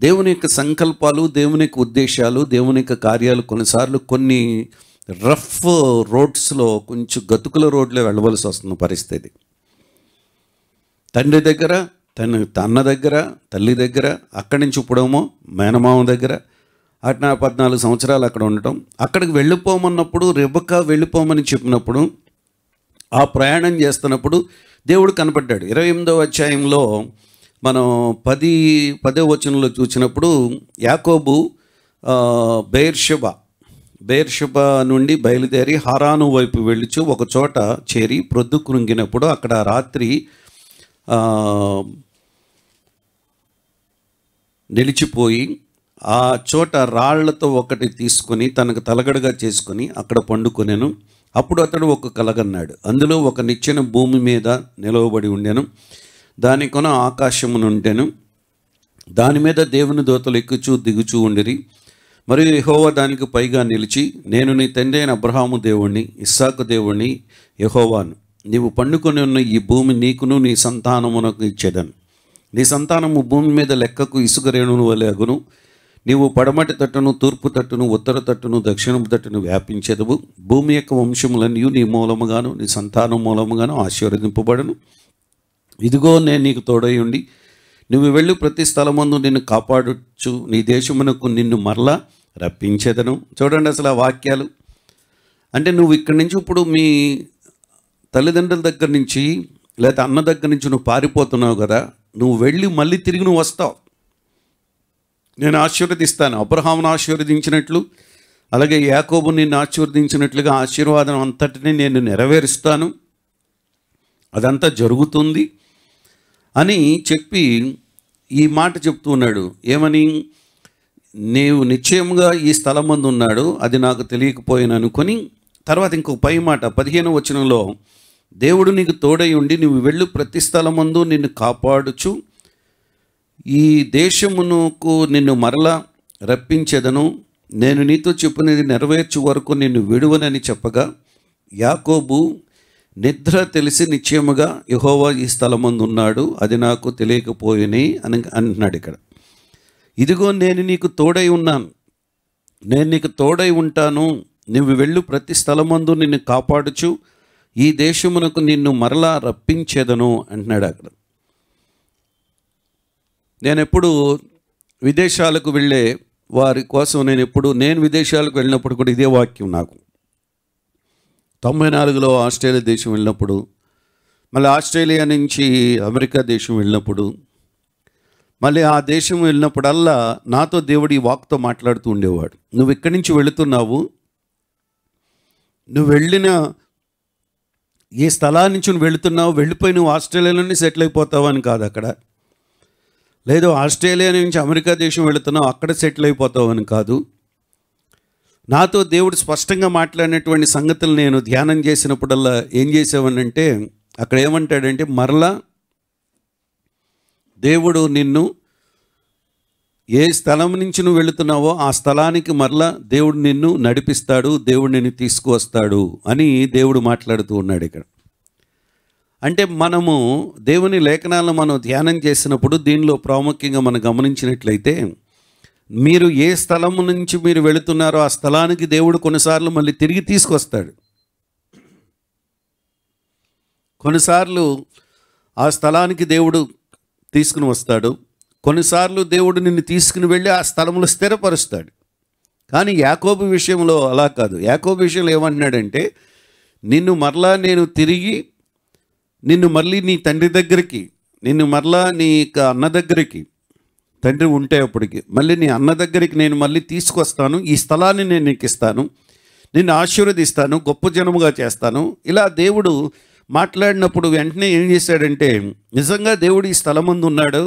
దేవుని యొక్క సంకల్పాలు దేవుని యొక్క ఉద్దేశాలు దేవుని యొక్క కార్యాలు కొన్నిసార్లు కొన్ని రఫ్ రోడ్స్లో కొంచెం గతుకుల రోడ్లో వెళ్ళవలసి వస్తున్న పరిస్థితి తండ్రి దగ్గర తన తన్న దగ్గర తల్లి దగ్గర అక్కడి నుంచి ఇప్పుడేమో మేనమామ దగ్గర అట్నా పద్నాలుగు సంవత్సరాలు అక్కడ ఉండటం అక్కడికి వెళ్ళిపోమన్నప్పుడు రెబక్క వెళ్ళిపోమని చెప్పినప్పుడు ఆ ప్రయాణం చేస్తున్నప్పుడు దేవుడు కనపడ్డాడు ఇరవై ఎనిమిదో అధ్యాయంలో మనం పది పదో వచనంలో చూసినప్పుడు యాకోబు బెయిర్షబా బేర్షుబా నుండి బయలుదేరి హరాను వైపు వెళ్ళుచు ఒక చోట చేరి ప్రొద్దు కృంగినప్పుడు అక్కడ రాత్రి నిలిచిపోయి ఆ చోట రాళ్లతో ఒకటి తీసుకుని తనకు తలగడగా చేసుకుని అక్కడ పండుకొనేను అప్పుడు అతడు ఒక కలగన్నాడు అందులో ఒక నిచ్చెన భూమి మీద నిలవబడి ఉండెను దాని కొన ఆకాశమునుండెను దాని మీద దేవుని దోతలు ఎక్కుచూ దిగుచూ ఉండిరి మరియు యహోవా దానికి పైగా నిలిచి నేను నీ తండ్రి అయిన అబ్రహాము దేవుణ్ణి ఇస్సాకు దేవుణ్ణి యహోవాను నీవు పండుకొని ఉన్న ఈ భూమి నీకును నీ సంతానమునకు ఇచ్చేదను నీ సంతానము భూమి మీద లెక్కకు ఇసుక రేణును వలె అగును నీవు పడమటి తట్టును తూర్పు తట్టును ఉత్తర తట్టును దక్షిణపు తట్టును వ్యాపించేదవు భూమి యొక్క వంశములన్నీ నీ మూలముగాను నీ సంతానం మూలముగాను ఆశీర్వదింపబడను ఇదిగో నేను నీకు తోడై ఉండి నువ్వు వెళ్ళి ప్రతి స్థలమందు నిన్ను కాపాడొచ్చు నీ దేశమునకు నిన్ను మరలా రప్పించేదను చూడండి అసలు ఆ వాక్యాలు అంటే నువ్వు ఇక్కడి నుంచి ఇప్పుడు మీ తల్లిదండ్రుల దగ్గర నుంచి లేదా అన్న దగ్గర నుంచి నువ్వు పారిపోతున్నావు కదా నువ్వు వెళ్ళి మళ్ళీ తిరిగి నువ్వు వస్తావు నేను ఆశీర్వదిస్తాను అబ్రహాంను ఆశీర్వదించినట్లు అలాగే యాకోబు నిన్ను ఆశీర్వదించినట్లుగా ఆశీర్వాదం అంతటిని నేను నెరవేరుస్తాను అదంతా జరుగుతుంది అని చెప్పి ఈ మాట చెప్తూ ఉన్నాడు ఏమని నీవు నిశ్చయముగా ఈ స్థలం మందు ఉన్నాడు అది నాకు తెలియకపోయాను అనుకొని తర్వాత ఇంకొక పై మాట పదిహేను వచనంలో దేవుడు నీకు తోడై ఉండి నువ్వు వెళ్ళు ప్రతి స్థలమందు నిన్ను కాపాడుచు ఈ దేశమునకు నిన్ను మరలా రప్పించేదను నేను నీతో చెప్పినది నెరవేర్చు వరకు నిన్ను విడువనని చెప్పగా యాకోబు నిద్ర తెలిసి నిశ్చయముగా యహోవా ఈ స్థలమందు ఉన్నాడు అది నాకు తెలియకపోయిని అని అంటున్నాడు ఇక్కడ ఇదిగో నేను నీకు తోడై ఉన్నాను నేను నీకు తోడై ఉంటాను నువ్వు వెళ్ళు ప్రతి స్థలమందు నిన్ను కాపాడుచు ఈ దేశమునకు నిన్ను మరలా రప్పించేదను అంటున్నాడు అక్కడ నేను ఎప్పుడు విదేశాలకు వెళ్ళే వారి కోసం నేను ఎప్పుడు నేను విదేశాలకు వెళ్ళినప్పుడు కూడా ఇదే వాక్యం నాకు తొంభై నాలుగులో ఆస్ట్రేలియా దేశం వెళ్ళినప్పుడు మళ్ళీ ఆస్ట్రేలియా నుంచి అమెరికా దేశం వెళ్ళినప్పుడు మళ్ళీ ఆ దేశం వెళ్ళినప్పుడల్లా నాతో దేవుడి వాక్తో మాట్లాడుతూ ఉండేవాడు నువ్వు ఇక్కడి నుంచి వెళుతున్నావు నువ్వు వెళ్ళిన ఏ స్థలా నుంచి నువ్వు వెళుతున్నావు వెళ్ళిపోయి నువ్వు ఆస్ట్రేలియాలోనే సెటిల్ అయిపోతావు అని కాదు అక్కడ లేదు ఆస్ట్రేలియా నుంచి అమెరికా దేశం వెళుతున్నావు అక్కడ సెటిల్ అయిపోతావు అని కాదు నాతో దేవుడు స్పష్టంగా మాట్లాడినటువంటి సంగతులు నేను ధ్యానం చేసినప్పుడల్లా ఏం చేసేవానంటే అక్కడ ఏమంటాడంటే మరలా దేవుడు నిన్ను ఏ స్థలం నుంచి నువ్వు వెళుతున్నావో ఆ స్థలానికి మరలా దేవుడు నిన్ను నడిపిస్తాడు దేవుడు నిన్ను తీసుకువస్తాడు అని దేవుడు మాట్లాడుతూ ఉన్నాడు ఇక్కడ అంటే మనము దేవుని లేఖనాలను మనం ధ్యానం చేసినప్పుడు దీనిలో ప్రాముఖ్యంగా మనం గమనించినట్లయితే మీరు ఏ స్థలం నుంచి మీరు వెళుతున్నారో ఆ స్థలానికి దేవుడు కొన్నిసార్లు మళ్ళీ తిరిగి తీసుకొస్తాడు కొన్నిసార్లు ఆ స్థలానికి దేవుడు తీసుకుని వస్తాడు కొన్నిసార్లు దేవుడు నిన్ను తీసుకుని వెళ్ళి ఆ స్థలంలో స్థిరపరుస్తాడు కానీ యాకోబు విషయంలో అలా కాదు యాకోబు విషయంలో ఏమంటున్నాడంటే నిన్ను మరలా నేను తిరిగి నిన్ను మళ్ళీ నీ తండ్రి దగ్గరికి నిన్ను మరలా నీ అన్న దగ్గరికి తండ్రి ఉంటే అప్పటికి మళ్ళీ నీ అన్న దగ్గరికి నేను మళ్ళీ తీసుకొస్తాను ఈ స్థలాన్ని నేను నీకు ఇస్తాను నిన్ను ఆశీర్వదిస్తాను గొప్ప జనముగా చేస్తాను ఇలా దేవుడు మాట్లాడినప్పుడు వెంటనే ఏం చేశాడంటే నిజంగా దేవుడు ఈ స్థలమందు ఉన్నాడు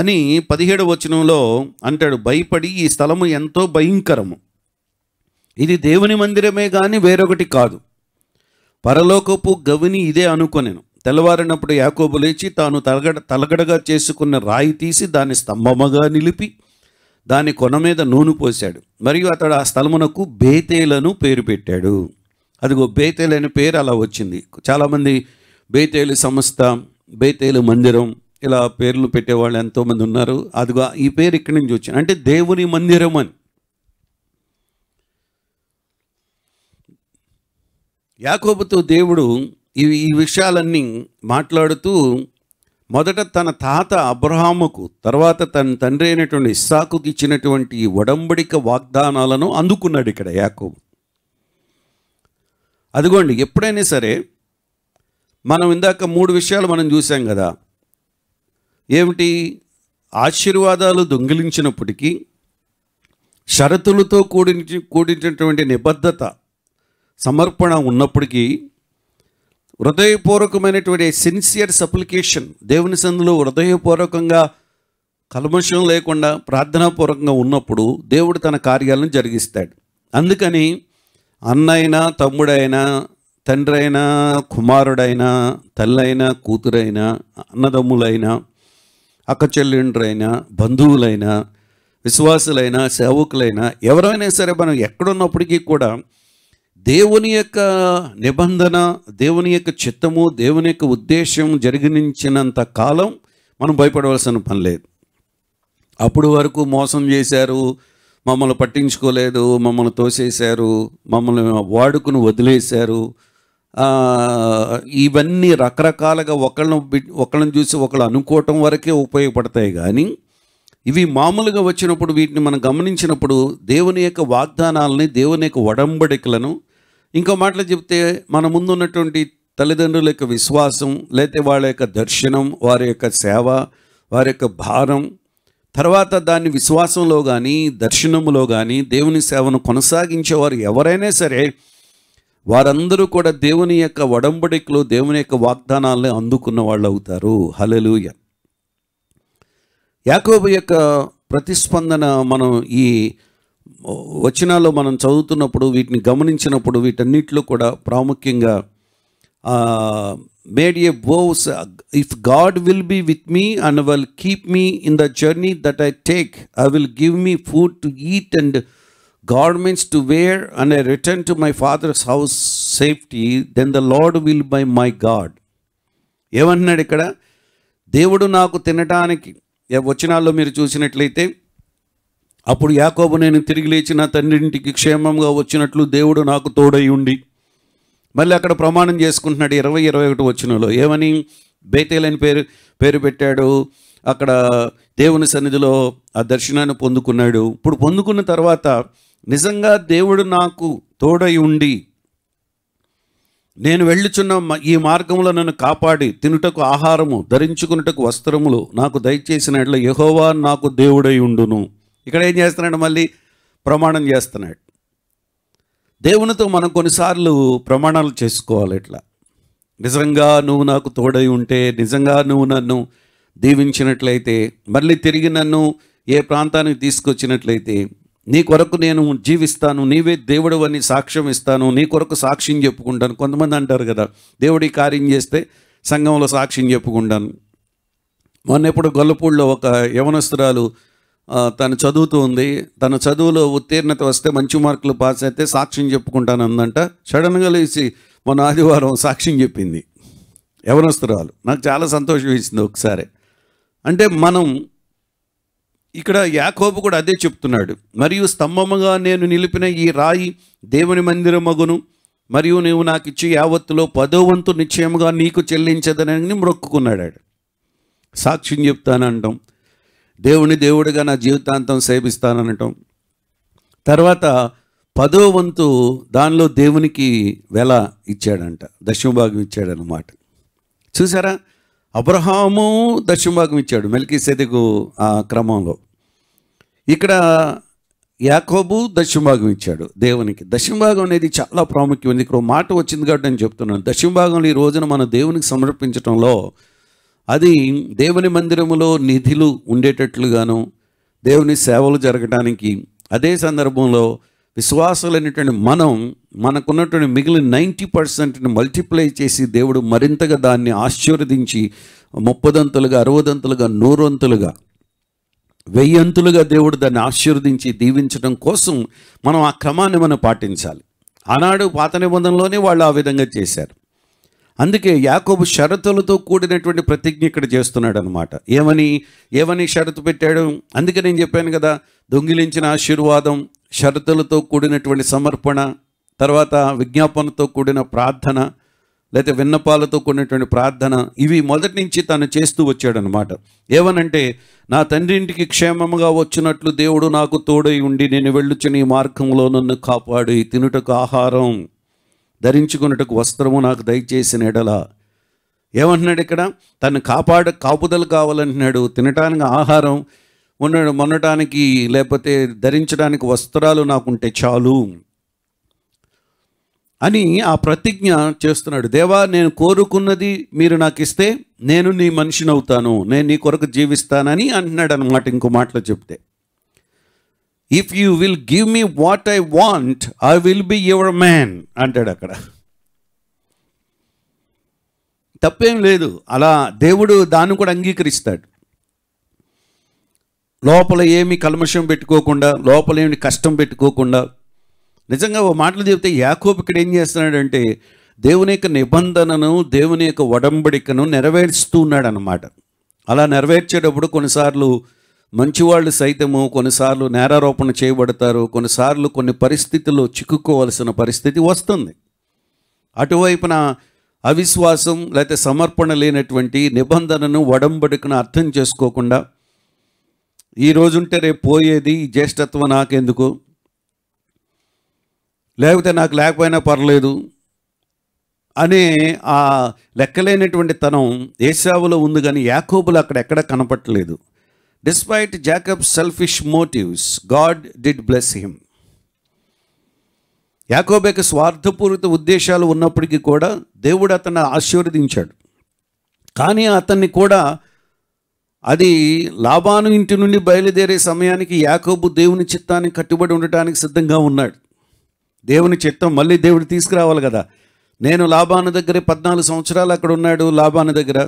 అని పదిహేడు వచనంలో అంటాడు భయపడి ఈ స్థలము ఎంతో భయంకరము ఇది దేవుని మందిరమే కానీ వేరొకటి కాదు పరలోకపు గవిని ఇదే అనుకోనేను తెల్లవారినప్పుడు యాకోబు లేచి తాను తలగడ తలగడగా చేసుకున్న రాయి తీసి దాన్ని స్తంభముగా నిలిపి దాని కొన మీద నూనె పోశాడు మరియు అతడు ఆ స్థలమునకు బేతేలను పేరు పెట్టాడు అదిగో బేతేలు అనే పేరు అలా వచ్చింది చాలామంది బేతేలు సంస్థ బేతేలు మందిరం ఇలా పేర్లు పెట్టేవాళ్ళు ఎంతోమంది ఉన్నారు అదిగో ఈ పేరు ఇక్కడి నుంచి వచ్చింది అంటే దేవుని మందిరం అని యాకోబుతో దేవుడు ఇవి ఈ విషయాలన్నీ మాట్లాడుతూ మొదట తన తాత అబ్రహాముకు తర్వాత తన తండ్రి అయినటువంటి ఇస్సాకుకి ఇచ్చినటువంటి ఒడంబడిక వాగ్దానాలను అందుకున్నాడు ఇక్కడ యాకోబు అదిగోండి ఎప్పుడైనా సరే మనం ఇందాక మూడు విషయాలు మనం చూసాం కదా ఏమిటి ఆశీర్వాదాలు దొంగిలించినప్పటికీ షరతులతో కూడి కూడినటువంటి నిబద్ధత సమర్పణ ఉన్నప్పటికీ హృదయపూర్వకమైనటువంటి సిన్సియర్ సప్లికేషన్ దేవుని సందులో హృదయపూర్వకంగా కల్మషం లేకుండా ప్రార్థనాపూర్వకంగా ఉన్నప్పుడు దేవుడు తన కార్యాలను జరిగిస్తాడు అందుకని అన్నైనా తమ్ముడైనా తండ్రి అయినా కుమారుడైనా తల్లైనా కూతురైనా అన్నదమ్ములైనా అక్క చెల్లెండ్రైనా బంధువులైనా విశ్వాసులైనా సేవకులైనా ఎవరైనా సరే మనం ఎక్కడున్నప్పటికీ కూడా దేవుని యొక్క నిబంధన దేవుని యొక్క చిత్తము దేవుని యొక్క ఉద్దేశం జరిగించినంత కాలం మనం భయపడవలసిన పని లేదు అప్పుడు వరకు మోసం చేశారు మమ్మల్ని పట్టించుకోలేదు మమ్మల్ని తోసేశారు మమ్మల్ని వాడుకుని వదిలేశారు ఇవన్నీ రకరకాలుగా ఒకళ్ళను ఒకళ్ళని చూసి ఒకళ్ళు అనుకోవటం వరకే ఉపయోగపడతాయి కానీ ఇవి మామూలుగా వచ్చినప్పుడు వీటిని మనం గమనించినప్పుడు దేవుని యొక్క వాగ్దానాలని దేవుని యొక్క వడంబడికలను ఇంకో మాటలు చెప్తే మన ముందున్నటువంటి తల్లిదండ్రుల యొక్క విశ్వాసం లేకపోతే వాళ్ళ యొక్క దర్శనం వారి యొక్క సేవ వారి యొక్క భారం తర్వాత దాన్ని విశ్వాసంలో కానీ దర్శనంలో కానీ దేవుని సేవను కొనసాగించేవారు ఎవరైనా సరే వారందరూ కూడా దేవుని యొక్క వడంబడికలు దేవుని యొక్క వాగ్దానాలను అందుకున్న వాళ్ళు అవుతారు హలలుయ యాకోబు యొక్క ప్రతిస్పందన మనం ఈ వచనాల్లో మనం చదువుతున్నప్పుడు వీటిని గమనించినప్పుడు వీటన్నిటిలో కూడా ప్రాముఖ్యంగా made a vows if God will be with me and will keep me in the journey that I take I will give me food to eat and garments to wear and I return to my father's house safety then the Lord will be my God ఏమంటున్నాడు ఇక్కడ దేవుడు నాకు తినటానికి వచనాల్లో మీరు చూసినట్లయితే అప్పుడు యాకోబు నేను తిరిగి లేచి నా తండ్రింటికి క్షేమంగా వచ్చినట్లు దేవుడు నాకు తోడై ఉండి మళ్ళీ అక్కడ ప్రమాణం చేసుకుంటున్నాడు ఇరవై ఇరవై ఒకటి వచ్చినలో ఏమని బేతేల్ పేరు పేరు పెట్టాడు అక్కడ దేవుని సన్నిధిలో ఆ దర్శనాన్ని పొందుకున్నాడు ఇప్పుడు పొందుకున్న తర్వాత నిజంగా దేవుడు నాకు తోడై ఉండి నేను వెళ్ళుచున్న ఈ మార్గంలో నన్ను కాపాడి తినుటకు ఆహారము ధరించుకున్నటకు వస్త్రములు నాకు దయచేసినట్లు యహోవా నాకు దేవుడై ఉండును ఇక్కడ ఏం చేస్తున్నాడు మళ్ళీ ప్రమాణం చేస్తున్నాడు దేవునితో మనం కొన్నిసార్లు ప్రమాణాలు చేసుకోవాలి ఇట్లా నిజంగా నువ్వు నాకు తోడై ఉంటే నిజంగా నువ్వు నన్ను దీవించినట్లయితే మళ్ళీ తిరిగి నన్ను ఏ ప్రాంతానికి తీసుకొచ్చినట్లయితే నీ కొరకు నేను జీవిస్తాను నీవే దేవుడు అని సాక్ష్యం ఇస్తాను నీ కొరకు సాక్ష్యం చెప్పుకుంటాను కొంతమంది అంటారు కదా దేవుడి కార్యం చేస్తే సంఘంలో సాక్ష్యం చెప్పుకుంటాను మొన్న ఎప్పుడు గొల్లపూడిలో ఒక యవనస్తురాలు తను చదువుతూ ఉంది తన చదువులో ఉత్తీర్ణత వస్తే మంచి మార్కులు పాస్ అయితే సాక్ష్యం చెప్పుకుంటాను అందంట సడన్గా లేచి మన ఆదివారం సాక్ష్యం చెప్పింది వాళ్ళు నాకు చాలా సంతోషం ఇచ్చింది ఒకసారి అంటే మనం ఇక్కడ యాకోబు కూడా అదే చెప్తున్నాడు మరియు స్తంభముగా నేను నిలిపిన ఈ రాయి దేవుని మందిరమగును మరియు నువ్వు నాకు ఇచ్చి యావత్తులో పదో వంతు నిశ్చయముగా నీకు చెల్లించదనని మొక్కుకున్నాడు సాక్ష్యం చెప్తానంటాం దేవుని దేవుడిగా నా జీవితాంతం సేవిస్తాననటం తర్వాత పదో వంతు దానిలో దేవునికి వెల ఇచ్చాడంట దశమభాగం ఇచ్చాడనమాట చూసారా అబ్రహాము దశమభాగం ఇచ్చాడు మెల్కి సెదకు ఆ క్రమంలో ఇక్కడ యాకోబు దశమభాగం ఇచ్చాడు దేవునికి దశమభాగం అనేది చాలా ప్రాముఖ్యమైనది ఇక్కడ మాట వచ్చింది కాబట్టి నేను చెప్తున్నాను దశమభాగంలో ఈ రోజున మనం దేవునికి సమర్పించడంలో అది దేవుని మందిరములో నిధులు ఉండేటట్లుగాను దేవుని సేవలు జరగటానికి అదే సందర్భంలో విశ్వాసులైనటువంటి మనం మనకున్నటువంటి మిగిలిన నైంటీ పర్సెంట్ని మల్టిప్లై చేసి దేవుడు మరింతగా దాన్ని ఆశీర్వదించి ముప్పదంతులుగా అరవదంతులుగా నూరంతులుగా వెయ్యంతులుగా దేవుడు దాన్ని ఆశీర్వదించి దీవించడం కోసం మనం ఆ క్రమాన్ని మనం పాటించాలి ఆనాడు పాత నిబంధనలోనే వాళ్ళు ఆ విధంగా చేశారు అందుకే యాకోబు షరతులతో కూడినటువంటి ప్రతిజ్ఞ ఇక్కడ చేస్తున్నాడు అనమాట ఏమని ఏమని షరతు పెట్టాడు అందుకే నేను చెప్పాను కదా దొంగిలించిన ఆశీర్వాదం షరతులతో కూడినటువంటి సమర్పణ తర్వాత విజ్ఞాపనతో కూడిన ప్రార్థన లేకపోతే విన్నపాలతో కూడినటువంటి ప్రార్థన ఇవి మొదటి నుంచి తను చేస్తూ వచ్చాడనమాట ఏమనంటే నా తండ్రి ఇంటికి క్షేమంగా వచ్చినట్లు దేవుడు నాకు తోడై ఉండి నేను వెళ్ళుచుని ఈ మార్గంలో నన్ను కాపాడి తినుటకు ఆహారం ధరించుకున్నట్టుకు వస్త్రము నాకు దయచేసిన ఎడల ఏమంటున్నాడు ఇక్కడ తను కాపాడ కాపుదలు కావాలంటున్నాడు తినటానికి ఆహారం ఉన్నాడు మొన్నటానికి లేకపోతే ధరించడానికి వస్త్రాలు నాకుంటే చాలు అని ఆ ప్రతిజ్ఞ చేస్తున్నాడు దేవా నేను కోరుకున్నది మీరు నాకు ఇస్తే నేను నీ మనిషిని అవుతాను నేను నీ కొరకు జీవిస్తానని అంటున్నాడు అనమాట ఇంకో మాటలు చెప్తే if you will give me what I want I will be your man అంటాడు అక్కడ తప్పేం లేదు అలా దేవుడు దాన్ని కూడా అంగీకరిస్తాడు లోపల ఏమి కల్మషం పెట్టుకోకుండా లోపల ఏమి కష్టం పెట్టుకోకుండా నిజంగా ఓ మాటలు చెబితే యాకోబ్ ఇక్కడ ఏం చేస్తున్నాడంటే దేవుని యొక్క నిబంధనను దేవుని యొక్క ఒడంబడికను ఉన్నాడు అనమాట అలా నెరవేర్చేటప్పుడు కొన్నిసార్లు మంచివాళ్ళు సైతము కొన్నిసార్లు నేరారోపణ చేయబడతారు కొన్నిసార్లు కొన్ని పరిస్థితుల్లో చిక్కుకోవలసిన పరిస్థితి వస్తుంది అటువైపున అవిశ్వాసం లేకపోతే సమర్పణ లేనటువంటి నిబంధనను వడంబడికను అర్థం చేసుకోకుండా ఈ రోజుంటే రేపు పోయేది జ్యేష్ఠత్వం నాకెందుకు లేకపోతే నాకు లేకపోయినా పర్లేదు అనే ఆ లెక్కలేనటువంటి తనం ఏసావులో ఉంది కానీ యాకోబులు అక్కడ ఎక్కడ కనపట్టలేదు despite Jacob selfish motives God did bless him యాకోబేక స్వార్థపూరిత ఉద్దేశాలు ఉన్నప్పటికీ కూడా దేవుడు అతన్ని ఆశీర్వదించాడు కానీ అతన్ని కూడా అది లాభాను ఇంటి నుండి బయలుదేరే సమయానికి యాకోబు దేవుని చిత్తాన్ని కట్టుబడి ఉండటానికి సిద్ధంగా ఉన్నాడు దేవుని చిత్తం మళ్ళీ దేవుడు తీసుకురావాలి కదా నేను లాభాను దగ్గర పద్నాలుగు సంవత్సరాలు అక్కడ ఉన్నాడు లాభాను దగ్గర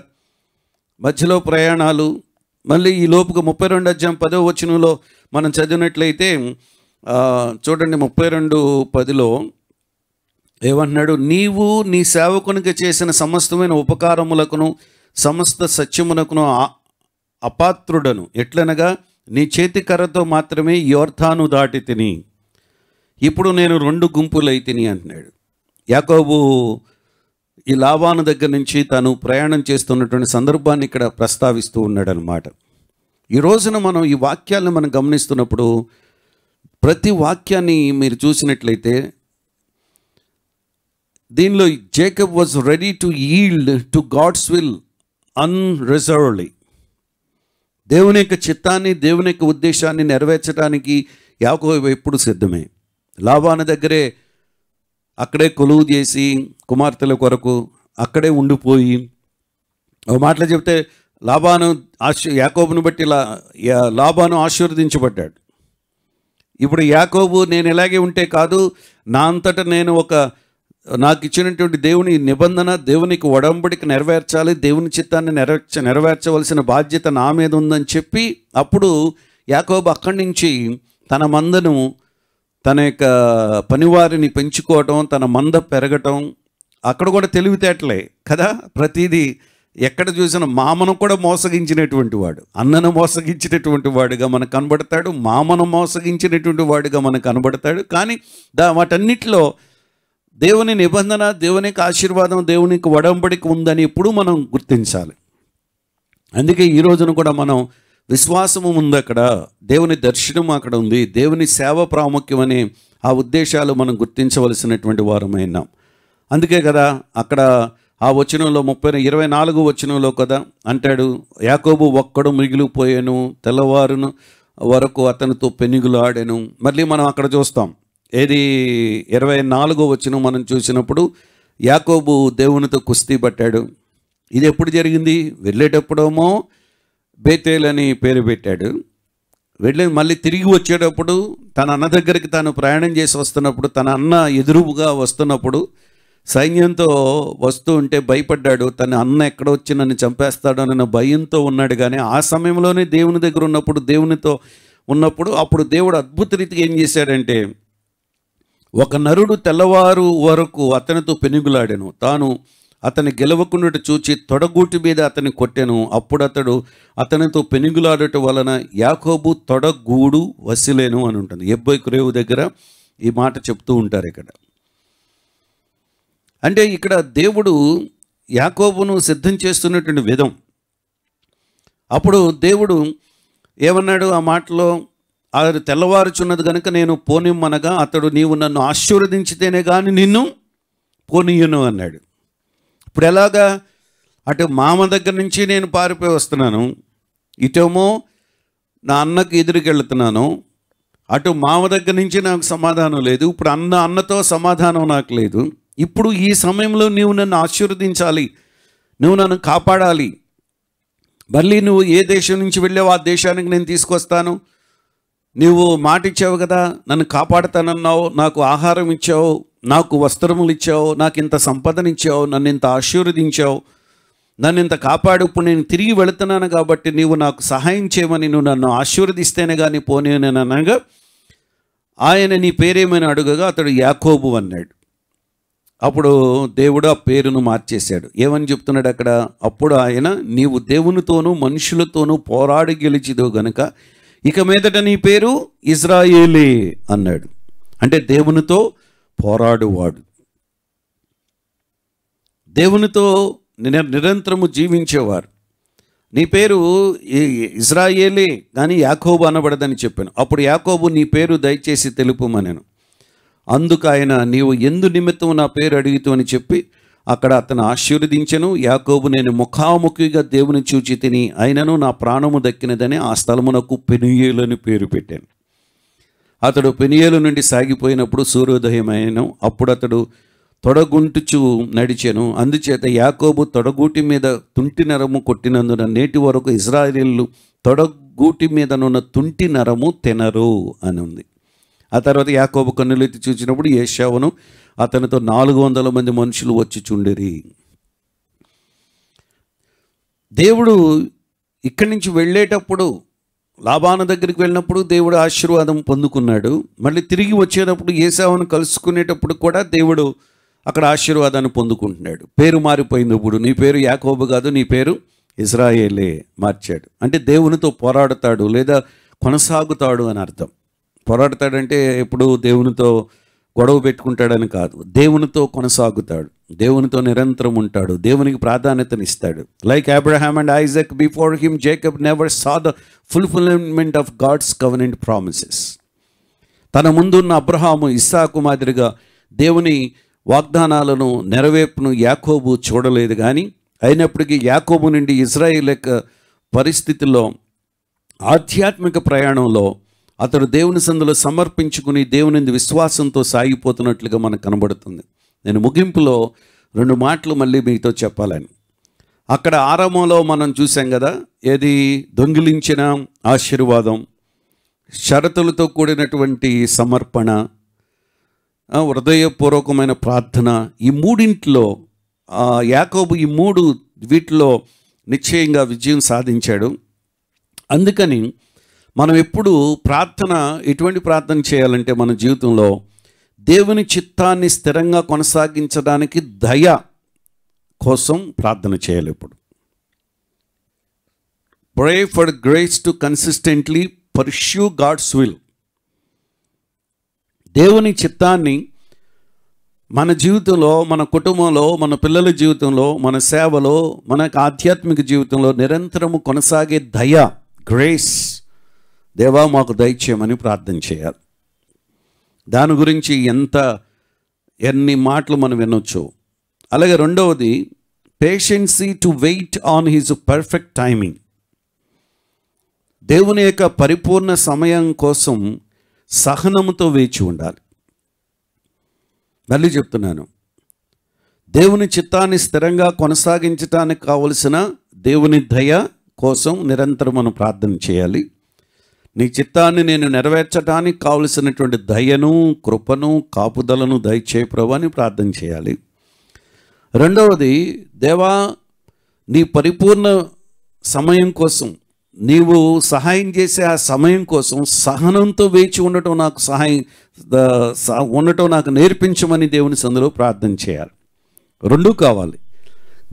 మధ్యలో ప్రయాణాలు మళ్ళీ ఈ లోపుకు ముప్పై రెండు అధ్యాయం పదో వచనంలో మనం చదివినట్లయితే చూడండి ముప్పై రెండు పదిలో ఏమంటున్నాడు నీవు నీ సేవకునికి చేసిన సమస్తమైన ఉపకారములకును సమస్త సత్యమునకును అపాత్రుడను ఎట్లనగా నీ చేతి కర్రతో మాత్రమే యోర్థాను దాటి తిని ఇప్పుడు నేను రెండు గుంపులై తిని అంటున్నాడు యాకోబు ఈ లాభాను దగ్గర నుంచి తను ప్రయాణం చేస్తున్నటువంటి సందర్భాన్ని ఇక్కడ ప్రస్తావిస్తూ ఉన్నాడు అనమాట ఈ రోజున మనం ఈ వాక్యాలను మనం గమనిస్తున్నప్పుడు ప్రతి వాక్యాన్ని మీరు చూసినట్లయితే దీనిలో Jacob was ready to yield to God's will unreservedly దేవుని యొక్క చిత్తాన్ని దేవుని యొక్క ఉద్దేశాన్ని నెరవేర్చడానికి యాకో ఎప్పుడు సిద్ధమే లాభాన దగ్గరే అక్కడే కొలువు చేసి కుమార్తెల కొరకు అక్కడే ఉండిపోయి ఒక మాటలు చెప్తే లాభాను ఆశ యాకోబును బట్టి లా లాభాను ఆశీర్వదించబడ్డాడు ఇప్పుడు యాకోబు నేను ఇలాగే ఉంటే కాదు నా అంతట నేను ఒక నాకు ఇచ్చినటువంటి దేవుని నిబంధన దేవునికి ఒడంబడికి నెరవేర్చాలి దేవుని చిత్తాన్ని నెరవేర్చ నెరవేర్చవలసిన బాధ్యత నా మీద ఉందని చెప్పి అప్పుడు యాకోబు అక్కడి నుంచి తన మందను తన యొక్క పనివారిని పెంచుకోవటం తన మంద పెరగటం అక్కడ కూడా తెలివితేటలే కదా ప్రతిదీ ఎక్కడ చూసిన మామను కూడా మోసగించినటువంటి వాడు అన్నను మోసగించినటువంటి వాడుగా మనకు కనబడతాడు మామను మోసగించినటువంటి వాడుగా మనకు కనబడతాడు కానీ దా వాటన్నిటిలో దేవుని నిబంధన దేవునికి ఆశీర్వాదం దేవునికి వడంబడికి ఉందని ఎప్పుడూ మనం గుర్తించాలి అందుకే ఈ రోజున కూడా మనం విశ్వాసము ఉంది అక్కడ దేవుని దర్శనం అక్కడ ఉంది దేవుని సేవ ప్రాముఖ్యం అని ఆ ఉద్దేశాలు మనం గుర్తించవలసినటువంటి వారమైనా అందుకే కదా అక్కడ ఆ వచనంలో ముప్పై ఇరవై నాలుగు వచనంలో కదా అంటాడు యాకోబు ఒక్కడు మిగిలిపోయాను తెల్లవారును వరకు అతనితో పెనుగులాడాను మళ్ళీ మనం అక్కడ చూస్తాం ఏది ఇరవై నాలుగో వచనం మనం చూసినప్పుడు యాకోబు దేవునితో కుస్తీ పట్టాడు ఇది ఎప్పుడు జరిగింది వెళ్ళేటప్పుడేమో బేతేల్ అని పేరు పెట్టాడు వెళ్ళి మళ్ళీ తిరిగి వచ్చేటప్పుడు తన అన్న దగ్గరికి తాను ప్రయాణం చేసి వస్తున్నప్పుడు తన అన్న ఎదురుగా వస్తున్నప్పుడు సైన్యంతో వస్తూ ఉంటే భయపడ్డాడు తన అన్న వచ్చి నన్ను చంపేస్తాడు అన్న భయంతో ఉన్నాడు కానీ ఆ సమయంలోనే దేవుని దగ్గర ఉన్నప్పుడు దేవునితో ఉన్నప్పుడు అప్పుడు దేవుడు అద్భుత రీతిగా ఏం చేశాడంటే ఒక నరుడు తెల్లవారు వరకు అతనితో పెనుగులాడాను తాను అతని గెలవకుండా చూచి తొడగూటి మీద అతని కొట్టెను అప్పుడు అతడు అతనితో పెనుగులాడటం వలన యాకోబు తొడగూడు వసిలేను అని ఉంటుంది ఎబ్బై కురేవు దగ్గర ఈ మాట చెప్తూ ఉంటారు ఇక్కడ అంటే ఇక్కడ దేవుడు యాకోబును సిద్ధం చేస్తున్నటువంటి విధం అప్పుడు దేవుడు ఏమన్నాడు ఆ మాటలో అతడు తెల్లవారుచున్నది కనుక నేను పోనిమ్మనగా అతడు నీవు నన్ను ఆశీర్వదించితేనే కానీ నిన్ను పోనీయను అన్నాడు ఇప్పుడు ఎలాగా అటు మామ దగ్గర నుంచి నేను పారిపోయి వస్తున్నాను ఇటేమో నా అన్నకు ఎదురుకి వెళుతున్నాను అటు మామ దగ్గర నుంచి నాకు సమాధానం లేదు ఇప్పుడు అన్న అన్నతో సమాధానం నాకు లేదు ఇప్పుడు ఈ సమయంలో నీవు నన్ను ఆశీర్వదించాలి నువ్వు నన్ను కాపాడాలి మళ్ళీ నువ్వు ఏ దేశం నుంచి వెళ్ళావు ఆ దేశానికి నేను తీసుకొస్తాను నువ్వు మాట ఇచ్చావు కదా నన్ను కాపాడుతానన్నావు నాకు ఆహారం ఇచ్చావు నాకు వస్త్రములు ఇచ్చావు నాకు ఇంత సంపదనిచ్చావు నన్ను ఇంత ఆశీర్వదించావు నన్ను ఇంత కాపాడు ఇప్పుడు నేను తిరిగి వెళుతున్నాను కాబట్టి నీవు నాకు సహాయం చేయమని నువ్వు నన్ను ఆశీర్వదిస్తేనే కానీ నేను అనగా ఆయన నీ పేరేమని అడుగగా అతడు యాకోబు అన్నాడు అప్పుడు దేవుడు ఆ పేరును మార్చేశాడు ఏమని చెప్తున్నాడు అక్కడ అప్పుడు ఆయన నీవు దేవునితోనూ మనుషులతోనూ పోరాడి గెలిచిదో గనక ఇక మీదట నీ పేరు ఇజ్రాయేలే అన్నాడు అంటే దేవునితో పోరాడువాడు దేవునితో నిరంతరము జీవించేవారు నీ పేరు ఇజ్రాయేలే కానీ యాకోబు అనబడదని చెప్పాను అప్పుడు యాకోబు నీ పేరు దయచేసి తెలుపుమనెను అందుకు ఆయన నీవు ఎందు నిమిత్తం నా పేరు అడుగుతూ అని చెప్పి అక్కడ అతను ఆశీర్వదించను యాకోబు నేను ముఖాముఖిగా దేవుని చూచి తిని ఆయనను నా ప్రాణము దక్కినదని ఆ స్థలమునకు పెనుయేలని పేరు పెట్టాను అతడు పెనియేలు నుండి సాగిపోయినప్పుడు సూర్యోదయమైనను అప్పుడు అతడు తొడగుంటుచు నడిచాను అందుచేత యాకోబు తొడగూటి మీద తుంటి నరము కొట్టినందున నేటి వరకు ఇజ్రాయిలీలు తొడగూటి మీదనున్న తుంటి నరము తినరు అని ఉంది ఆ తర్వాత యాకోబు కన్నులు ఎత్తి చూసినప్పుడు ఏషావును అతనితో నాలుగు వందల మంది మనుషులు వచ్చి చుండిరి దేవుడు ఇక్కడి నుంచి వెళ్ళేటప్పుడు లాభాన దగ్గరికి వెళ్ళినప్పుడు దేవుడు ఆశీర్వాదం పొందుకున్నాడు మళ్ళీ తిరిగి వచ్చేటప్పుడు ఏసావును కలుసుకునేటప్పుడు కూడా దేవుడు అక్కడ ఆశీర్వాదాన్ని పొందుకుంటున్నాడు పేరు మారిపోయింది ఇప్పుడు నీ పేరు యాకోబు కాదు నీ పేరు ఇజ్రాయేలే మార్చాడు అంటే దేవునితో పోరాడతాడు లేదా కొనసాగుతాడు అని అర్థం పోరాడతాడంటే ఎప్పుడు దేవునితో గొడవ పెట్టుకుంటాడని కాదు దేవునితో కొనసాగుతాడు దేవునితో నిరంతరం ఉంటాడు దేవునికి ప్రాధాన్యతనిస్తాడు like Abraham and Isaac before him Jacob never saw the fulfilment of God's covenant promises తన ముందున్న అబ్రహాము ఇస్సాకు మాదిరిగా దేవుని వాగ్దానాలను నెరవేర్పును యాకోబు చూడలేదు కానీ అయినప్పటికీ యాకోబు నుండి ఇజ్రాయిల్ యొక్క పరిస్థితుల్లో ఆధ్యాత్మిక ప్రయాణంలో అతడు దేవుని సందులో సమర్పించుకుని దేవుని విశ్వాసంతో సాగిపోతున్నట్లుగా మనకు కనబడుతుంది నేను ముగింపులో రెండు మాటలు మళ్ళీ మీతో చెప్పాలని అక్కడ ఆరంభంలో మనం చూసాం కదా ఏది దొంగిలించిన ఆశీర్వాదం షరతులతో కూడినటువంటి సమర్పణ హృదయపూర్వకమైన ప్రార్థన ఈ మూడింట్లో యాకోబు ఈ మూడు వీటిలో నిశ్చయంగా విజయం సాధించాడు అందుకని మనం ఎప్పుడు ప్రార్థన ఎటువంటి ప్రార్థన చేయాలంటే మన జీవితంలో దేవుని చిత్తాన్ని స్థిరంగా కొనసాగించడానికి దయ కోసం ప్రార్థన చేయాలి ఇప్పుడు pray for grace to consistently pursue God's will దేవుని చిత్తాన్ని మన జీవితంలో మన కుటుంబంలో మన పిల్లల జీవితంలో మన సేవలో మన ఆధ్యాత్మిక జీవితంలో నిరంతరము కొనసాగే దయ గ్రేస్ దేవా మాకు దయచేయమని ప్రార్థన చేయాలి దాని గురించి ఎంత ఎన్ని మాటలు మనం వినొచ్చు అలాగే రెండవది patience to wait on his perfect timing దేవుని యొక్క పరిపూర్ణ సమయం కోసం సహనంతో వేచి ఉండాలి మళ్ళీ చెప్తున్నాను దేవుని చిత్తాన్ని స్థిరంగా కొనసాగించడానికి కావలసిన దేవుని దయ కోసం నిరంతరం మనం ప్రార్థన చేయాలి నీ చిత్తాన్ని నేను నెరవేర్చడానికి కావలసినటువంటి దయను కృపను కాపుదలను దయచే ప్రభు అని ప్రార్థన చేయాలి రెండవది దేవా నీ పరిపూర్ణ సమయం కోసం నీవు సహాయం చేసే ఆ సమయం కోసం సహనంతో వేచి ఉండటం నాకు సహాయం ఉండటం నాకు నేర్పించమని దేవుని సందులో ప్రార్థన చేయాలి రెండూ కావాలి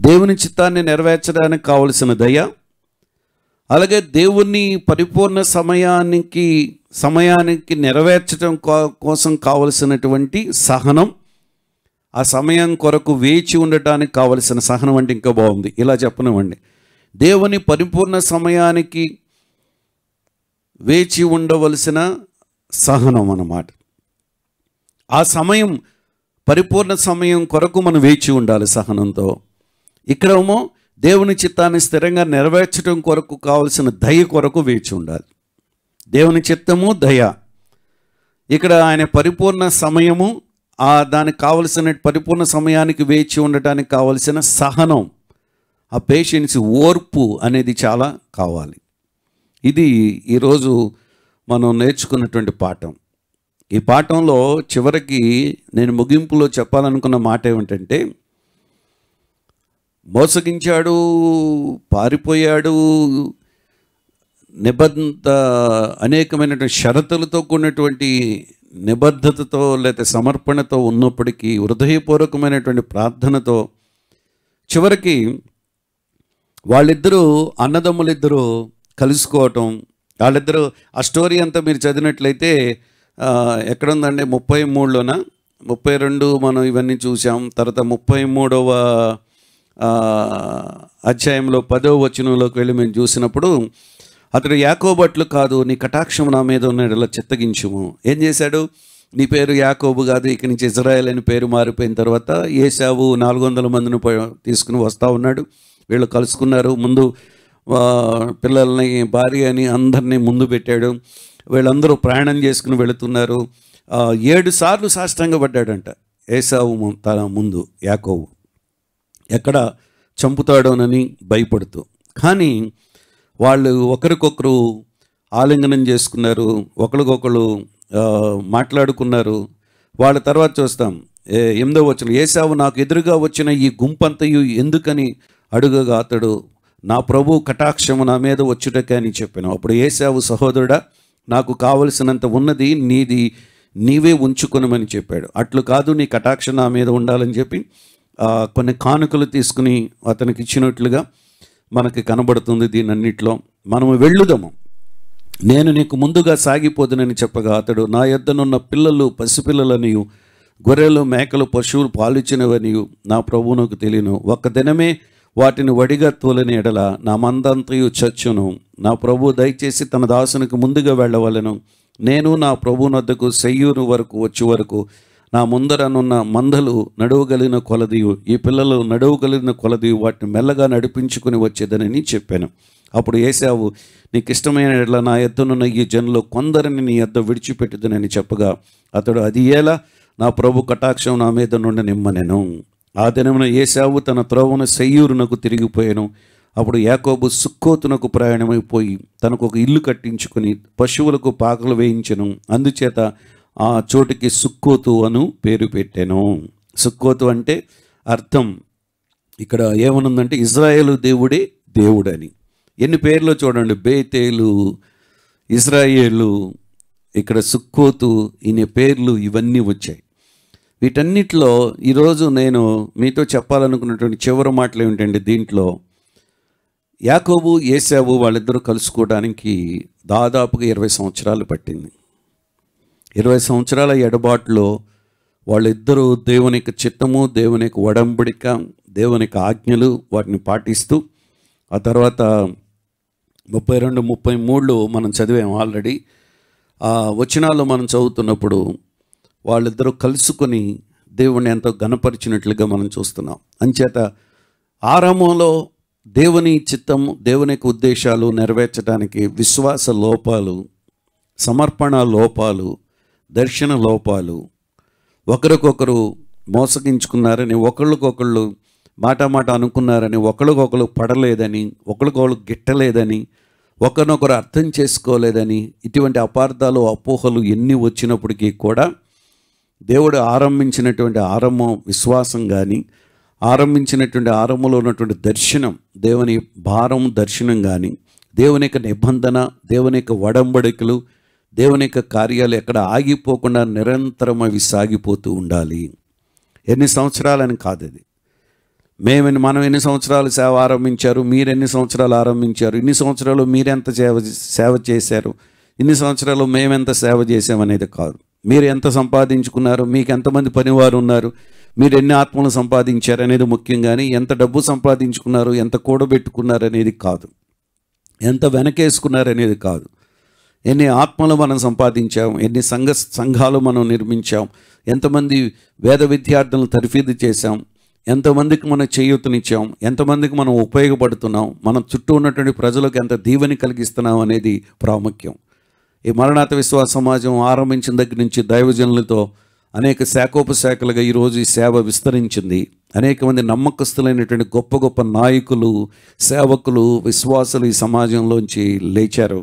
దేవుని చిత్తాన్ని నెరవేర్చడానికి కావలసిన దయ అలాగే దేవుని పరిపూర్ణ సమయానికి సమయానికి నెరవేర్చడం కోసం కావలసినటువంటి సహనం ఆ సమయం కొరకు వేచి ఉండటానికి కావలసిన సహనం అంటే ఇంకా బాగుంది ఇలా చెప్పనివ్వండి దేవుని పరిపూర్ణ సమయానికి వేచి ఉండవలసిన సహనం అన్నమాట ఆ సమయం పరిపూర్ణ సమయం కొరకు మనం వేచి ఉండాలి సహనంతో ఇక్కడేమో దేవుని చిత్తాన్ని స్థిరంగా నెరవేర్చడం కొరకు కావలసిన దయ కొరకు వేచి ఉండాలి దేవుని చిత్తము దయ ఇక్కడ ఆయన పరిపూర్ణ సమయము ఆ దానికి కావలసిన పరిపూర్ణ సమయానికి వేచి ఉండటానికి కావలసిన సహనం ఆ పేషెన్స్ ఓర్పు అనేది చాలా కావాలి ఇది ఈరోజు మనం నేర్చుకున్నటువంటి పాఠం ఈ పాఠంలో చివరికి నేను ముగింపులో చెప్పాలనుకున్న మాట ఏమిటంటే మోసగించాడు పారిపోయాడు నిబద్ధ అనేకమైనటువంటి షరతులతో కూడినటువంటి నిబద్ధతతో లేకపోతే సమర్పణతో ఉన్నప్పటికీ హృదయపూర్వకమైనటువంటి ప్రార్థనతో చివరికి వాళ్ళిద్దరూ అన్నదమ్ములిద్దరూ కలుసుకోవటం వాళ్ళిద్దరూ ఆ స్టోరీ అంతా మీరు చదివినట్లయితే ఎక్కడుందండి ముప్పై మూడులోన ముప్పై రెండు మనం ఇవన్నీ చూసాం తర్వాత ముప్పై మూడవ అధ్యాయంలో పదో వచనంలోకి వెళ్ళి మేము చూసినప్పుడు అతడు యాకోబట్లు కాదు నీ కటాక్షం నా మీద ఇలా చిత్తగించుము ఏం చేశాడు నీ పేరు యాకోబు కాదు ఇక్కడి నుంచి ఇజ్రాయెల్ అని పేరు మారిపోయిన తర్వాత ఏసావు నాలుగు వందల మందిని తీసుకుని వస్తూ ఉన్నాడు వీళ్ళు కలుసుకున్నారు ముందు పిల్లల్ని భార్య అని అందరినీ ముందు పెట్టాడు వీళ్ళందరూ ప్రయాణం చేసుకుని వెళుతున్నారు ఏడు సార్లు సాష్టంగా పడ్డాడంట ఏసావు తన ముందు యాకోవు ఎక్కడ చంపుతాడోనని భయపడుతూ కానీ వాళ్ళు ఒకరికొకరు ఆలింగనం చేసుకున్నారు ఒకరికొకరు మాట్లాడుకున్నారు వాళ్ళ తర్వాత చూస్తాం ఎనిమిదో వచ్చిన ఏసావు నాకు ఎదురుగా వచ్చిన ఈ గుంపంతయు ఎందుకని అడుగగా అతడు నా ప్రభు కటాక్షము నా మీద వచ్చుటకే అని చెప్పాను అప్పుడు ఏసావు సహోదరుడా నాకు కావలసినంత ఉన్నది నీది నీవే ఉంచుకునమని చెప్పాడు అట్లు కాదు నీ కటాక్ష నా మీద ఉండాలని చెప్పి కొన్ని కానుకలు తీసుకుని అతనికి ఇచ్చినట్లుగా మనకి కనబడుతుంది దీనన్నిట్లో మనము వెళ్ళుదాము నేను నీకు ముందుగా సాగిపోదునని చెప్పగా అతడు నా యొద్దనున్న పిల్లలు పసిపిల్లలనియు గొర్రెలు మేకలు పశువులు పాలిచ్చినవని నా ప్రభువునకు తెలియను ఒక్క దినమే వాటిని వడిగా తోలని ఎడల నా మందంతయు చచ్చును నా ప్రభు దయచేసి తన దాసునికి ముందుగా వెళ్ళవలను నేను నా ప్రభు నద్దకు సెయ్యూరు వరకు వచ్చే వరకు నా ముందరనున్న మందలు నడవగలిగిన కొలది ఈ పిల్లలు నడవగలిగిన కొలది వాటిని మెల్లగా నడిపించుకుని వచ్చేదని చెప్పాను అప్పుడు ఏసావు నీకు ఇష్టమైన ఎట్లా నా ఎద్దనున్న ఈ జనులు కొందరిని నీ ఎద్ద విడిచిపెట్టుదనని చెప్పగా అతడు అది ఎలా నా ప్రభు కటాక్షం నా మీద నుండి నిమ్మనెను ఆ దినమున ఏసావు తన త్రోవను శయ్యూరునకు తిరిగిపోయాను అప్పుడు యాకోబు సుక్కోతునకు ప్రయాణమైపోయి తనకు ఒక ఇల్లు కట్టించుకుని పశువులకు పాకలు వేయించను అందుచేత ఆ చోటుకి సుక్కోతు అను పేరు పెట్టాను సుక్కోతు అంటే అర్థం ఇక్కడ ఏమనుందంటే ఇజ్రాయేలు దేవుడే దేవుడని ఎన్ని పేర్లు చూడండి బేతేలు ఇజ్రాయేలు ఇక్కడ సుక్కోతు ఇనే పేర్లు ఇవన్నీ వచ్చాయి వీటన్నిటిలో ఈరోజు నేను మీతో చెప్పాలనుకున్నటువంటి చివరి మాటలు ఏమిటండి దీంట్లో యాకోబు ఏసావు వాళ్ళిద్దరూ కలుసుకోవడానికి దాదాపుగా ఇరవై సంవత్సరాలు పట్టింది ఇరవై సంవత్సరాల ఎడబాటులో వాళ్ళిద్దరూ దేవుని యొక్క చిత్తము దేవుని యొక్క వడంబడిక దేవుని యొక్క ఆజ్ఞలు వాటిని పాటిస్తూ ఆ తర్వాత ముప్పై రెండు ముప్పై మూడులో మనం చదివాం ఆల్రెడీ ఆ వచనాలు మనం చదువుతున్నప్పుడు వాళ్ళిద్దరూ కలుసుకొని దేవుణ్ణి ఎంతో ఘనపరిచినట్లుగా మనం చూస్తున్నాం అంచేత ఆరంభంలో దేవుని చిత్తం దేవుని యొక్క ఉద్దేశాలు నెరవేర్చడానికి విశ్వాస లోపాలు సమర్పణ లోపాలు దర్శన లోపాలు ఒకరికొకరు మోసగించుకున్నారని ఒకళ్ళకొకళ్ళు మాట మాట అనుకున్నారని ఒకరికొకరు పడలేదని ఒకరికొకరు గిట్టలేదని ఒకరినొకరు అర్థం చేసుకోలేదని ఇటువంటి అపార్థాలు అపోహలు ఎన్ని వచ్చినప్పటికీ కూడా దేవుడు ఆరంభించినటువంటి ఆరంభం విశ్వాసం కానీ ఆరంభించినటువంటి ఆరంభంలో ఉన్నటువంటి దర్శనం దేవుని భారం దర్శనం కానీ దేవుని యొక్క నిబంధన దేవుని యొక్క వడంబడికలు దేవుని యొక్క కార్యాలు ఎక్కడ ఆగిపోకుండా నిరంతరం అవి సాగిపోతూ ఉండాలి ఎన్ని సంవత్సరాలని కాదు అది మేము మనం ఎన్ని సంవత్సరాలు సేవ ఆరంభించారు మీరు ఎన్ని సంవత్సరాలు ఆరంభించారు ఇన్ని సంవత్సరాలు మీరెంత సేవ సేవ చేశారు ఇన్ని సంవత్సరాలు మేమెంత సేవ చేసామనేది కాదు మీరు ఎంత సంపాదించుకున్నారు మీకు ఎంతమంది పనివారు ఉన్నారు మీరు ఎన్ని ఆత్మలు సంపాదించారు అనేది ముఖ్యం కానీ ఎంత డబ్బు సంపాదించుకున్నారు ఎంత కూడబెట్టుకున్నారు అనేది కాదు ఎంత వెనకేసుకున్నారు అనేది కాదు ఎన్ని ఆత్మలు మనం సంపాదించాం ఎన్ని సంఘ సంఘాలు మనం నిర్మించాం ఎంతమంది వేద విద్యార్థులను తరఫీదు చేశాం ఎంతమందికి మనం చేయూతనిచ్చాం ఎంతమందికి మనం ఉపయోగపడుతున్నాం మనం చుట్టూ ఉన్నటువంటి ప్రజలకు ఎంత దీవెని కలిగిస్తున్నాం అనేది ప్రాముఖ్యం ఈ మరణాత విశ్వాస సమాజం ఆరంభించిన దగ్గర నుంచి దైవజనులతో అనేక శాఖోపశాఖలుగా ఈరోజు ఈ సేవ విస్తరించింది అనేక మంది నమ్మకస్తులైనటువంటి గొప్ప గొప్ప నాయకులు సేవకులు విశ్వాసులు ఈ సమాజంలోంచి లేచారు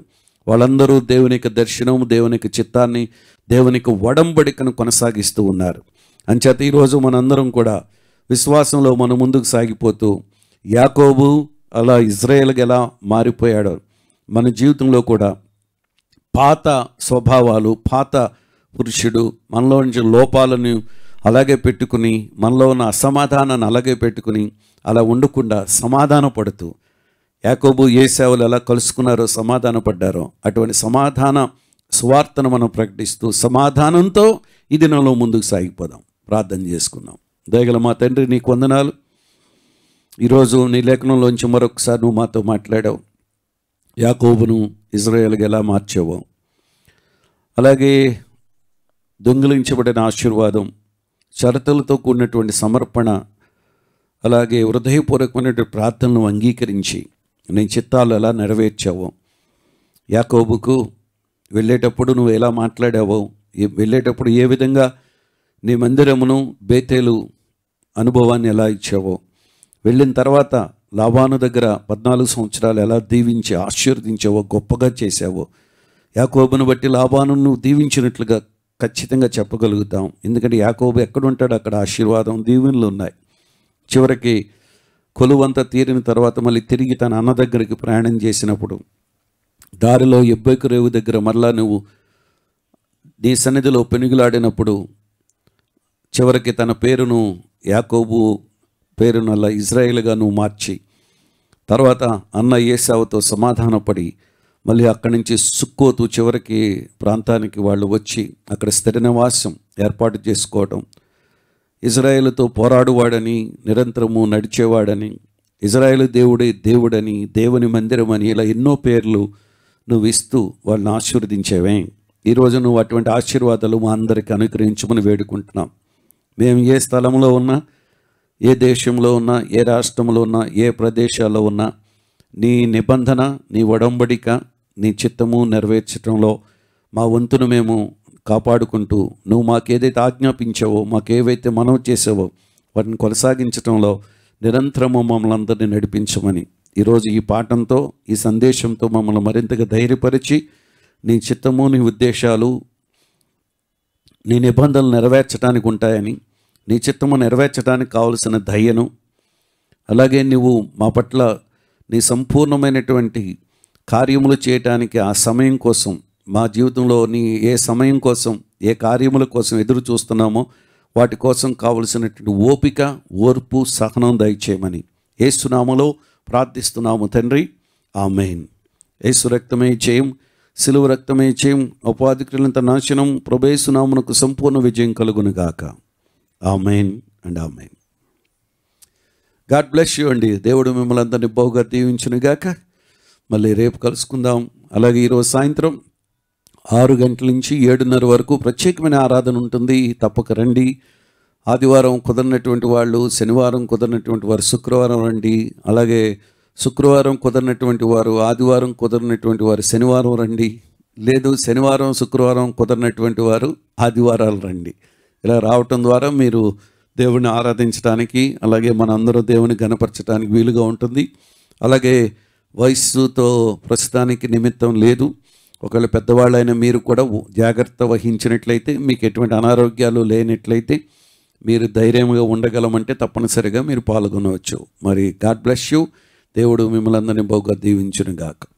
వాళ్ళందరూ దేవుని యొక్క దర్శనం దేవుని యొక్క చిత్తాన్ని దేవుని యొక్క వడంబడికను కొనసాగిస్తూ ఉన్నారు అంచేత ఈరోజు మనందరం కూడా విశ్వాసంలో మన ముందుకు సాగిపోతూ యాకోబు అలా ఇజ్రాయేల్కి ఎలా మారిపోయాడో మన జీవితంలో కూడా పాత స్వభావాలు పాత పురుషుడు మనలో నుంచి లోపాలను అలాగే పెట్టుకుని మనలో ఉన్న అసమాధానాన్ని అలాగే పెట్టుకుని అలా ఉండకుండా సమాధాన పడుతూ యాకోబు సేవలు ఎలా కలుసుకున్నారో సమాధాన పడ్డారో అటువంటి సమాధాన స్వార్థను మనం ప్రకటిస్తూ సమాధానంతో ఈ దినంలో ముందుకు సాగిపోదాం ప్రార్థన చేసుకుందాం దయగల మా తండ్రి నీకు వందనాలు ఈరోజు నీ లేఖనంలోంచి మరొకసారి నువ్వు మాతో మాట్లాడావు యాకోబును ఇజ్రాయేల్గా ఎలా మార్చావు అలాగే దొంగిలించబడిన ఆశీర్వాదం షరతులతో కూడినటువంటి సమర్పణ అలాగే హృదయపూర్వకమైనటువంటి ప్రార్థనలు అంగీకరించి నీ చిత్తాలు ఎలా నెరవేర్చావు యాకోబుకు వెళ్ళేటప్పుడు నువ్వు ఎలా మాట్లాడావో వెళ్ళేటప్పుడు ఏ విధంగా నీ మందిరమును బేతేలు అనుభవాన్ని ఎలా ఇచ్చావో వెళ్ళిన తర్వాత లాభాను దగ్గర పద్నాలుగు సంవత్సరాలు ఎలా దీవించి ఆశీర్వదించావో గొప్పగా చేసావో యాకోబును బట్టి లాభాను నువ్వు దీవించినట్లుగా ఖచ్చితంగా చెప్పగలుగుతాం ఎందుకంటే యాకోబు ఎక్కడ ఉంటాడో అక్కడ ఆశీర్వాదం దీవెనలు ఉన్నాయి చివరికి కొలువంతా తీరిన తర్వాత మళ్ళీ తిరిగి తన అన్న దగ్గరికి ప్రయాణం చేసినప్పుడు దారిలో ఎబ్బైకు రేవు దగ్గర మరలా నువ్వు నీ సన్నిధిలో పెనుగులాడినప్పుడు చివరికి తన పేరును యాకోబు పేరును అలా ఇజ్రాయేల్గా నువ్వు మార్చి తర్వాత అన్న ఏసావుతో సమాధానపడి మళ్ళీ అక్కడి నుంచి సుక్కోతూ చివరికి ప్రాంతానికి వాళ్ళు వచ్చి అక్కడ స్థిర నివాసం ఏర్పాటు చేసుకోవటం ఇజ్రాయేల్తో పోరాడువాడని నిరంతరము నడిచేవాడని ఇజ్రాయేల్ దేవుడే దేవుడని దేవుని మందిరం అని ఇలా ఎన్నో పేర్లు నువ్వు ఇస్తూ వాళ్ళని ఆశీర్వదించేవే ఈరోజు నువ్వు అటువంటి ఆశీర్వాదాలు మా అందరికి అనుగ్రహించమని వేడుకుంటున్నాం మేము ఏ స్థలంలో ఉన్నా ఏ దేశంలో ఉన్నా ఏ రాష్ట్రంలో ఉన్నా ఏ ప్రదేశాల్లో ఉన్నా నీ నిబంధన నీ ఒడంబడిక నీ చిత్తము నెరవేర్చడంలో మా వంతును మేము కాపాడుకుంటూ నువ్వు మాకేదైతే ఆజ్ఞాపించావో మాకేవైతే మనం చేసావో వాటిని కొనసాగించడంలో నిరంతరము మమ్మల్ని అందరినీ నడిపించమని ఈరోజు ఈ పాఠంతో ఈ సందేశంతో మమ్మల్ని మరింతగా ధైర్యపరిచి నీ చిత్తము నీ ఉద్దేశాలు నీ నిబంధనలు నెరవేర్చడానికి ఉంటాయని నీ చిత్తము నెరవేర్చడానికి కావలసిన ధైర్యను అలాగే నువ్వు మా పట్ల నీ సంపూర్ణమైనటువంటి కార్యములు చేయటానికి ఆ సమయం కోసం మా జీవితంలోని ఏ సమయం కోసం ఏ కార్యముల కోసం ఎదురు చూస్తున్నామో వాటి కోసం కావలసినటువంటి ఓపిక ఓర్పు సహనం దయచేయమని ఏసునామలో ప్రార్థిస్తున్నాము తండ్రి ఆ మెయిన్ ఏసు రక్తమే చేయం సిలువు రక్తమే చేయం ఉపాధికులంత నాశనం ప్రభేసునామునకు సంపూర్ణ విజయం amen and amen God bless you అండి దేవుడు మిమ్మల్ని అందరినీ బహుగా దీవించునుగాక మళ్ళీ రేపు కలుసుకుందాం అలాగే ఈరోజు సాయంత్రం ఆరు గంటల నుంచి ఏడున్నర వరకు ప్రత్యేకమైన ఆరాధన ఉంటుంది తప్పక రండి ఆదివారం కుదరినటువంటి వాళ్ళు శనివారం కుదరినటువంటి వారు శుక్రవారం రండి అలాగే శుక్రవారం కుదరినటువంటి వారు ఆదివారం కుదరినటువంటి వారు శనివారం రండి లేదు శనివారం శుక్రవారం కుదరినటువంటి వారు ఆదివారాలు రండి ఇలా రావటం ద్వారా మీరు దేవుని ఆరాధించడానికి అలాగే మనందరూ దేవుని గణపరచడానికి వీలుగా ఉంటుంది అలాగే వయస్సుతో ప్రస్తుతానికి నిమిత్తం లేదు ఒకవేళ పెద్దవాళ్ళైన మీరు కూడా జాగ్రత్త వహించినట్లయితే మీకు ఎటువంటి అనారోగ్యాలు లేనట్లయితే మీరు ధైర్యంగా ఉండగలమంటే తప్పనిసరిగా మీరు పాల్గొనవచ్చు మరి గాడ్ బ్లెస్ యూ దేవుడు మిమ్మల్ని అందరినీ బాగుగా దీవించునుగాక గాక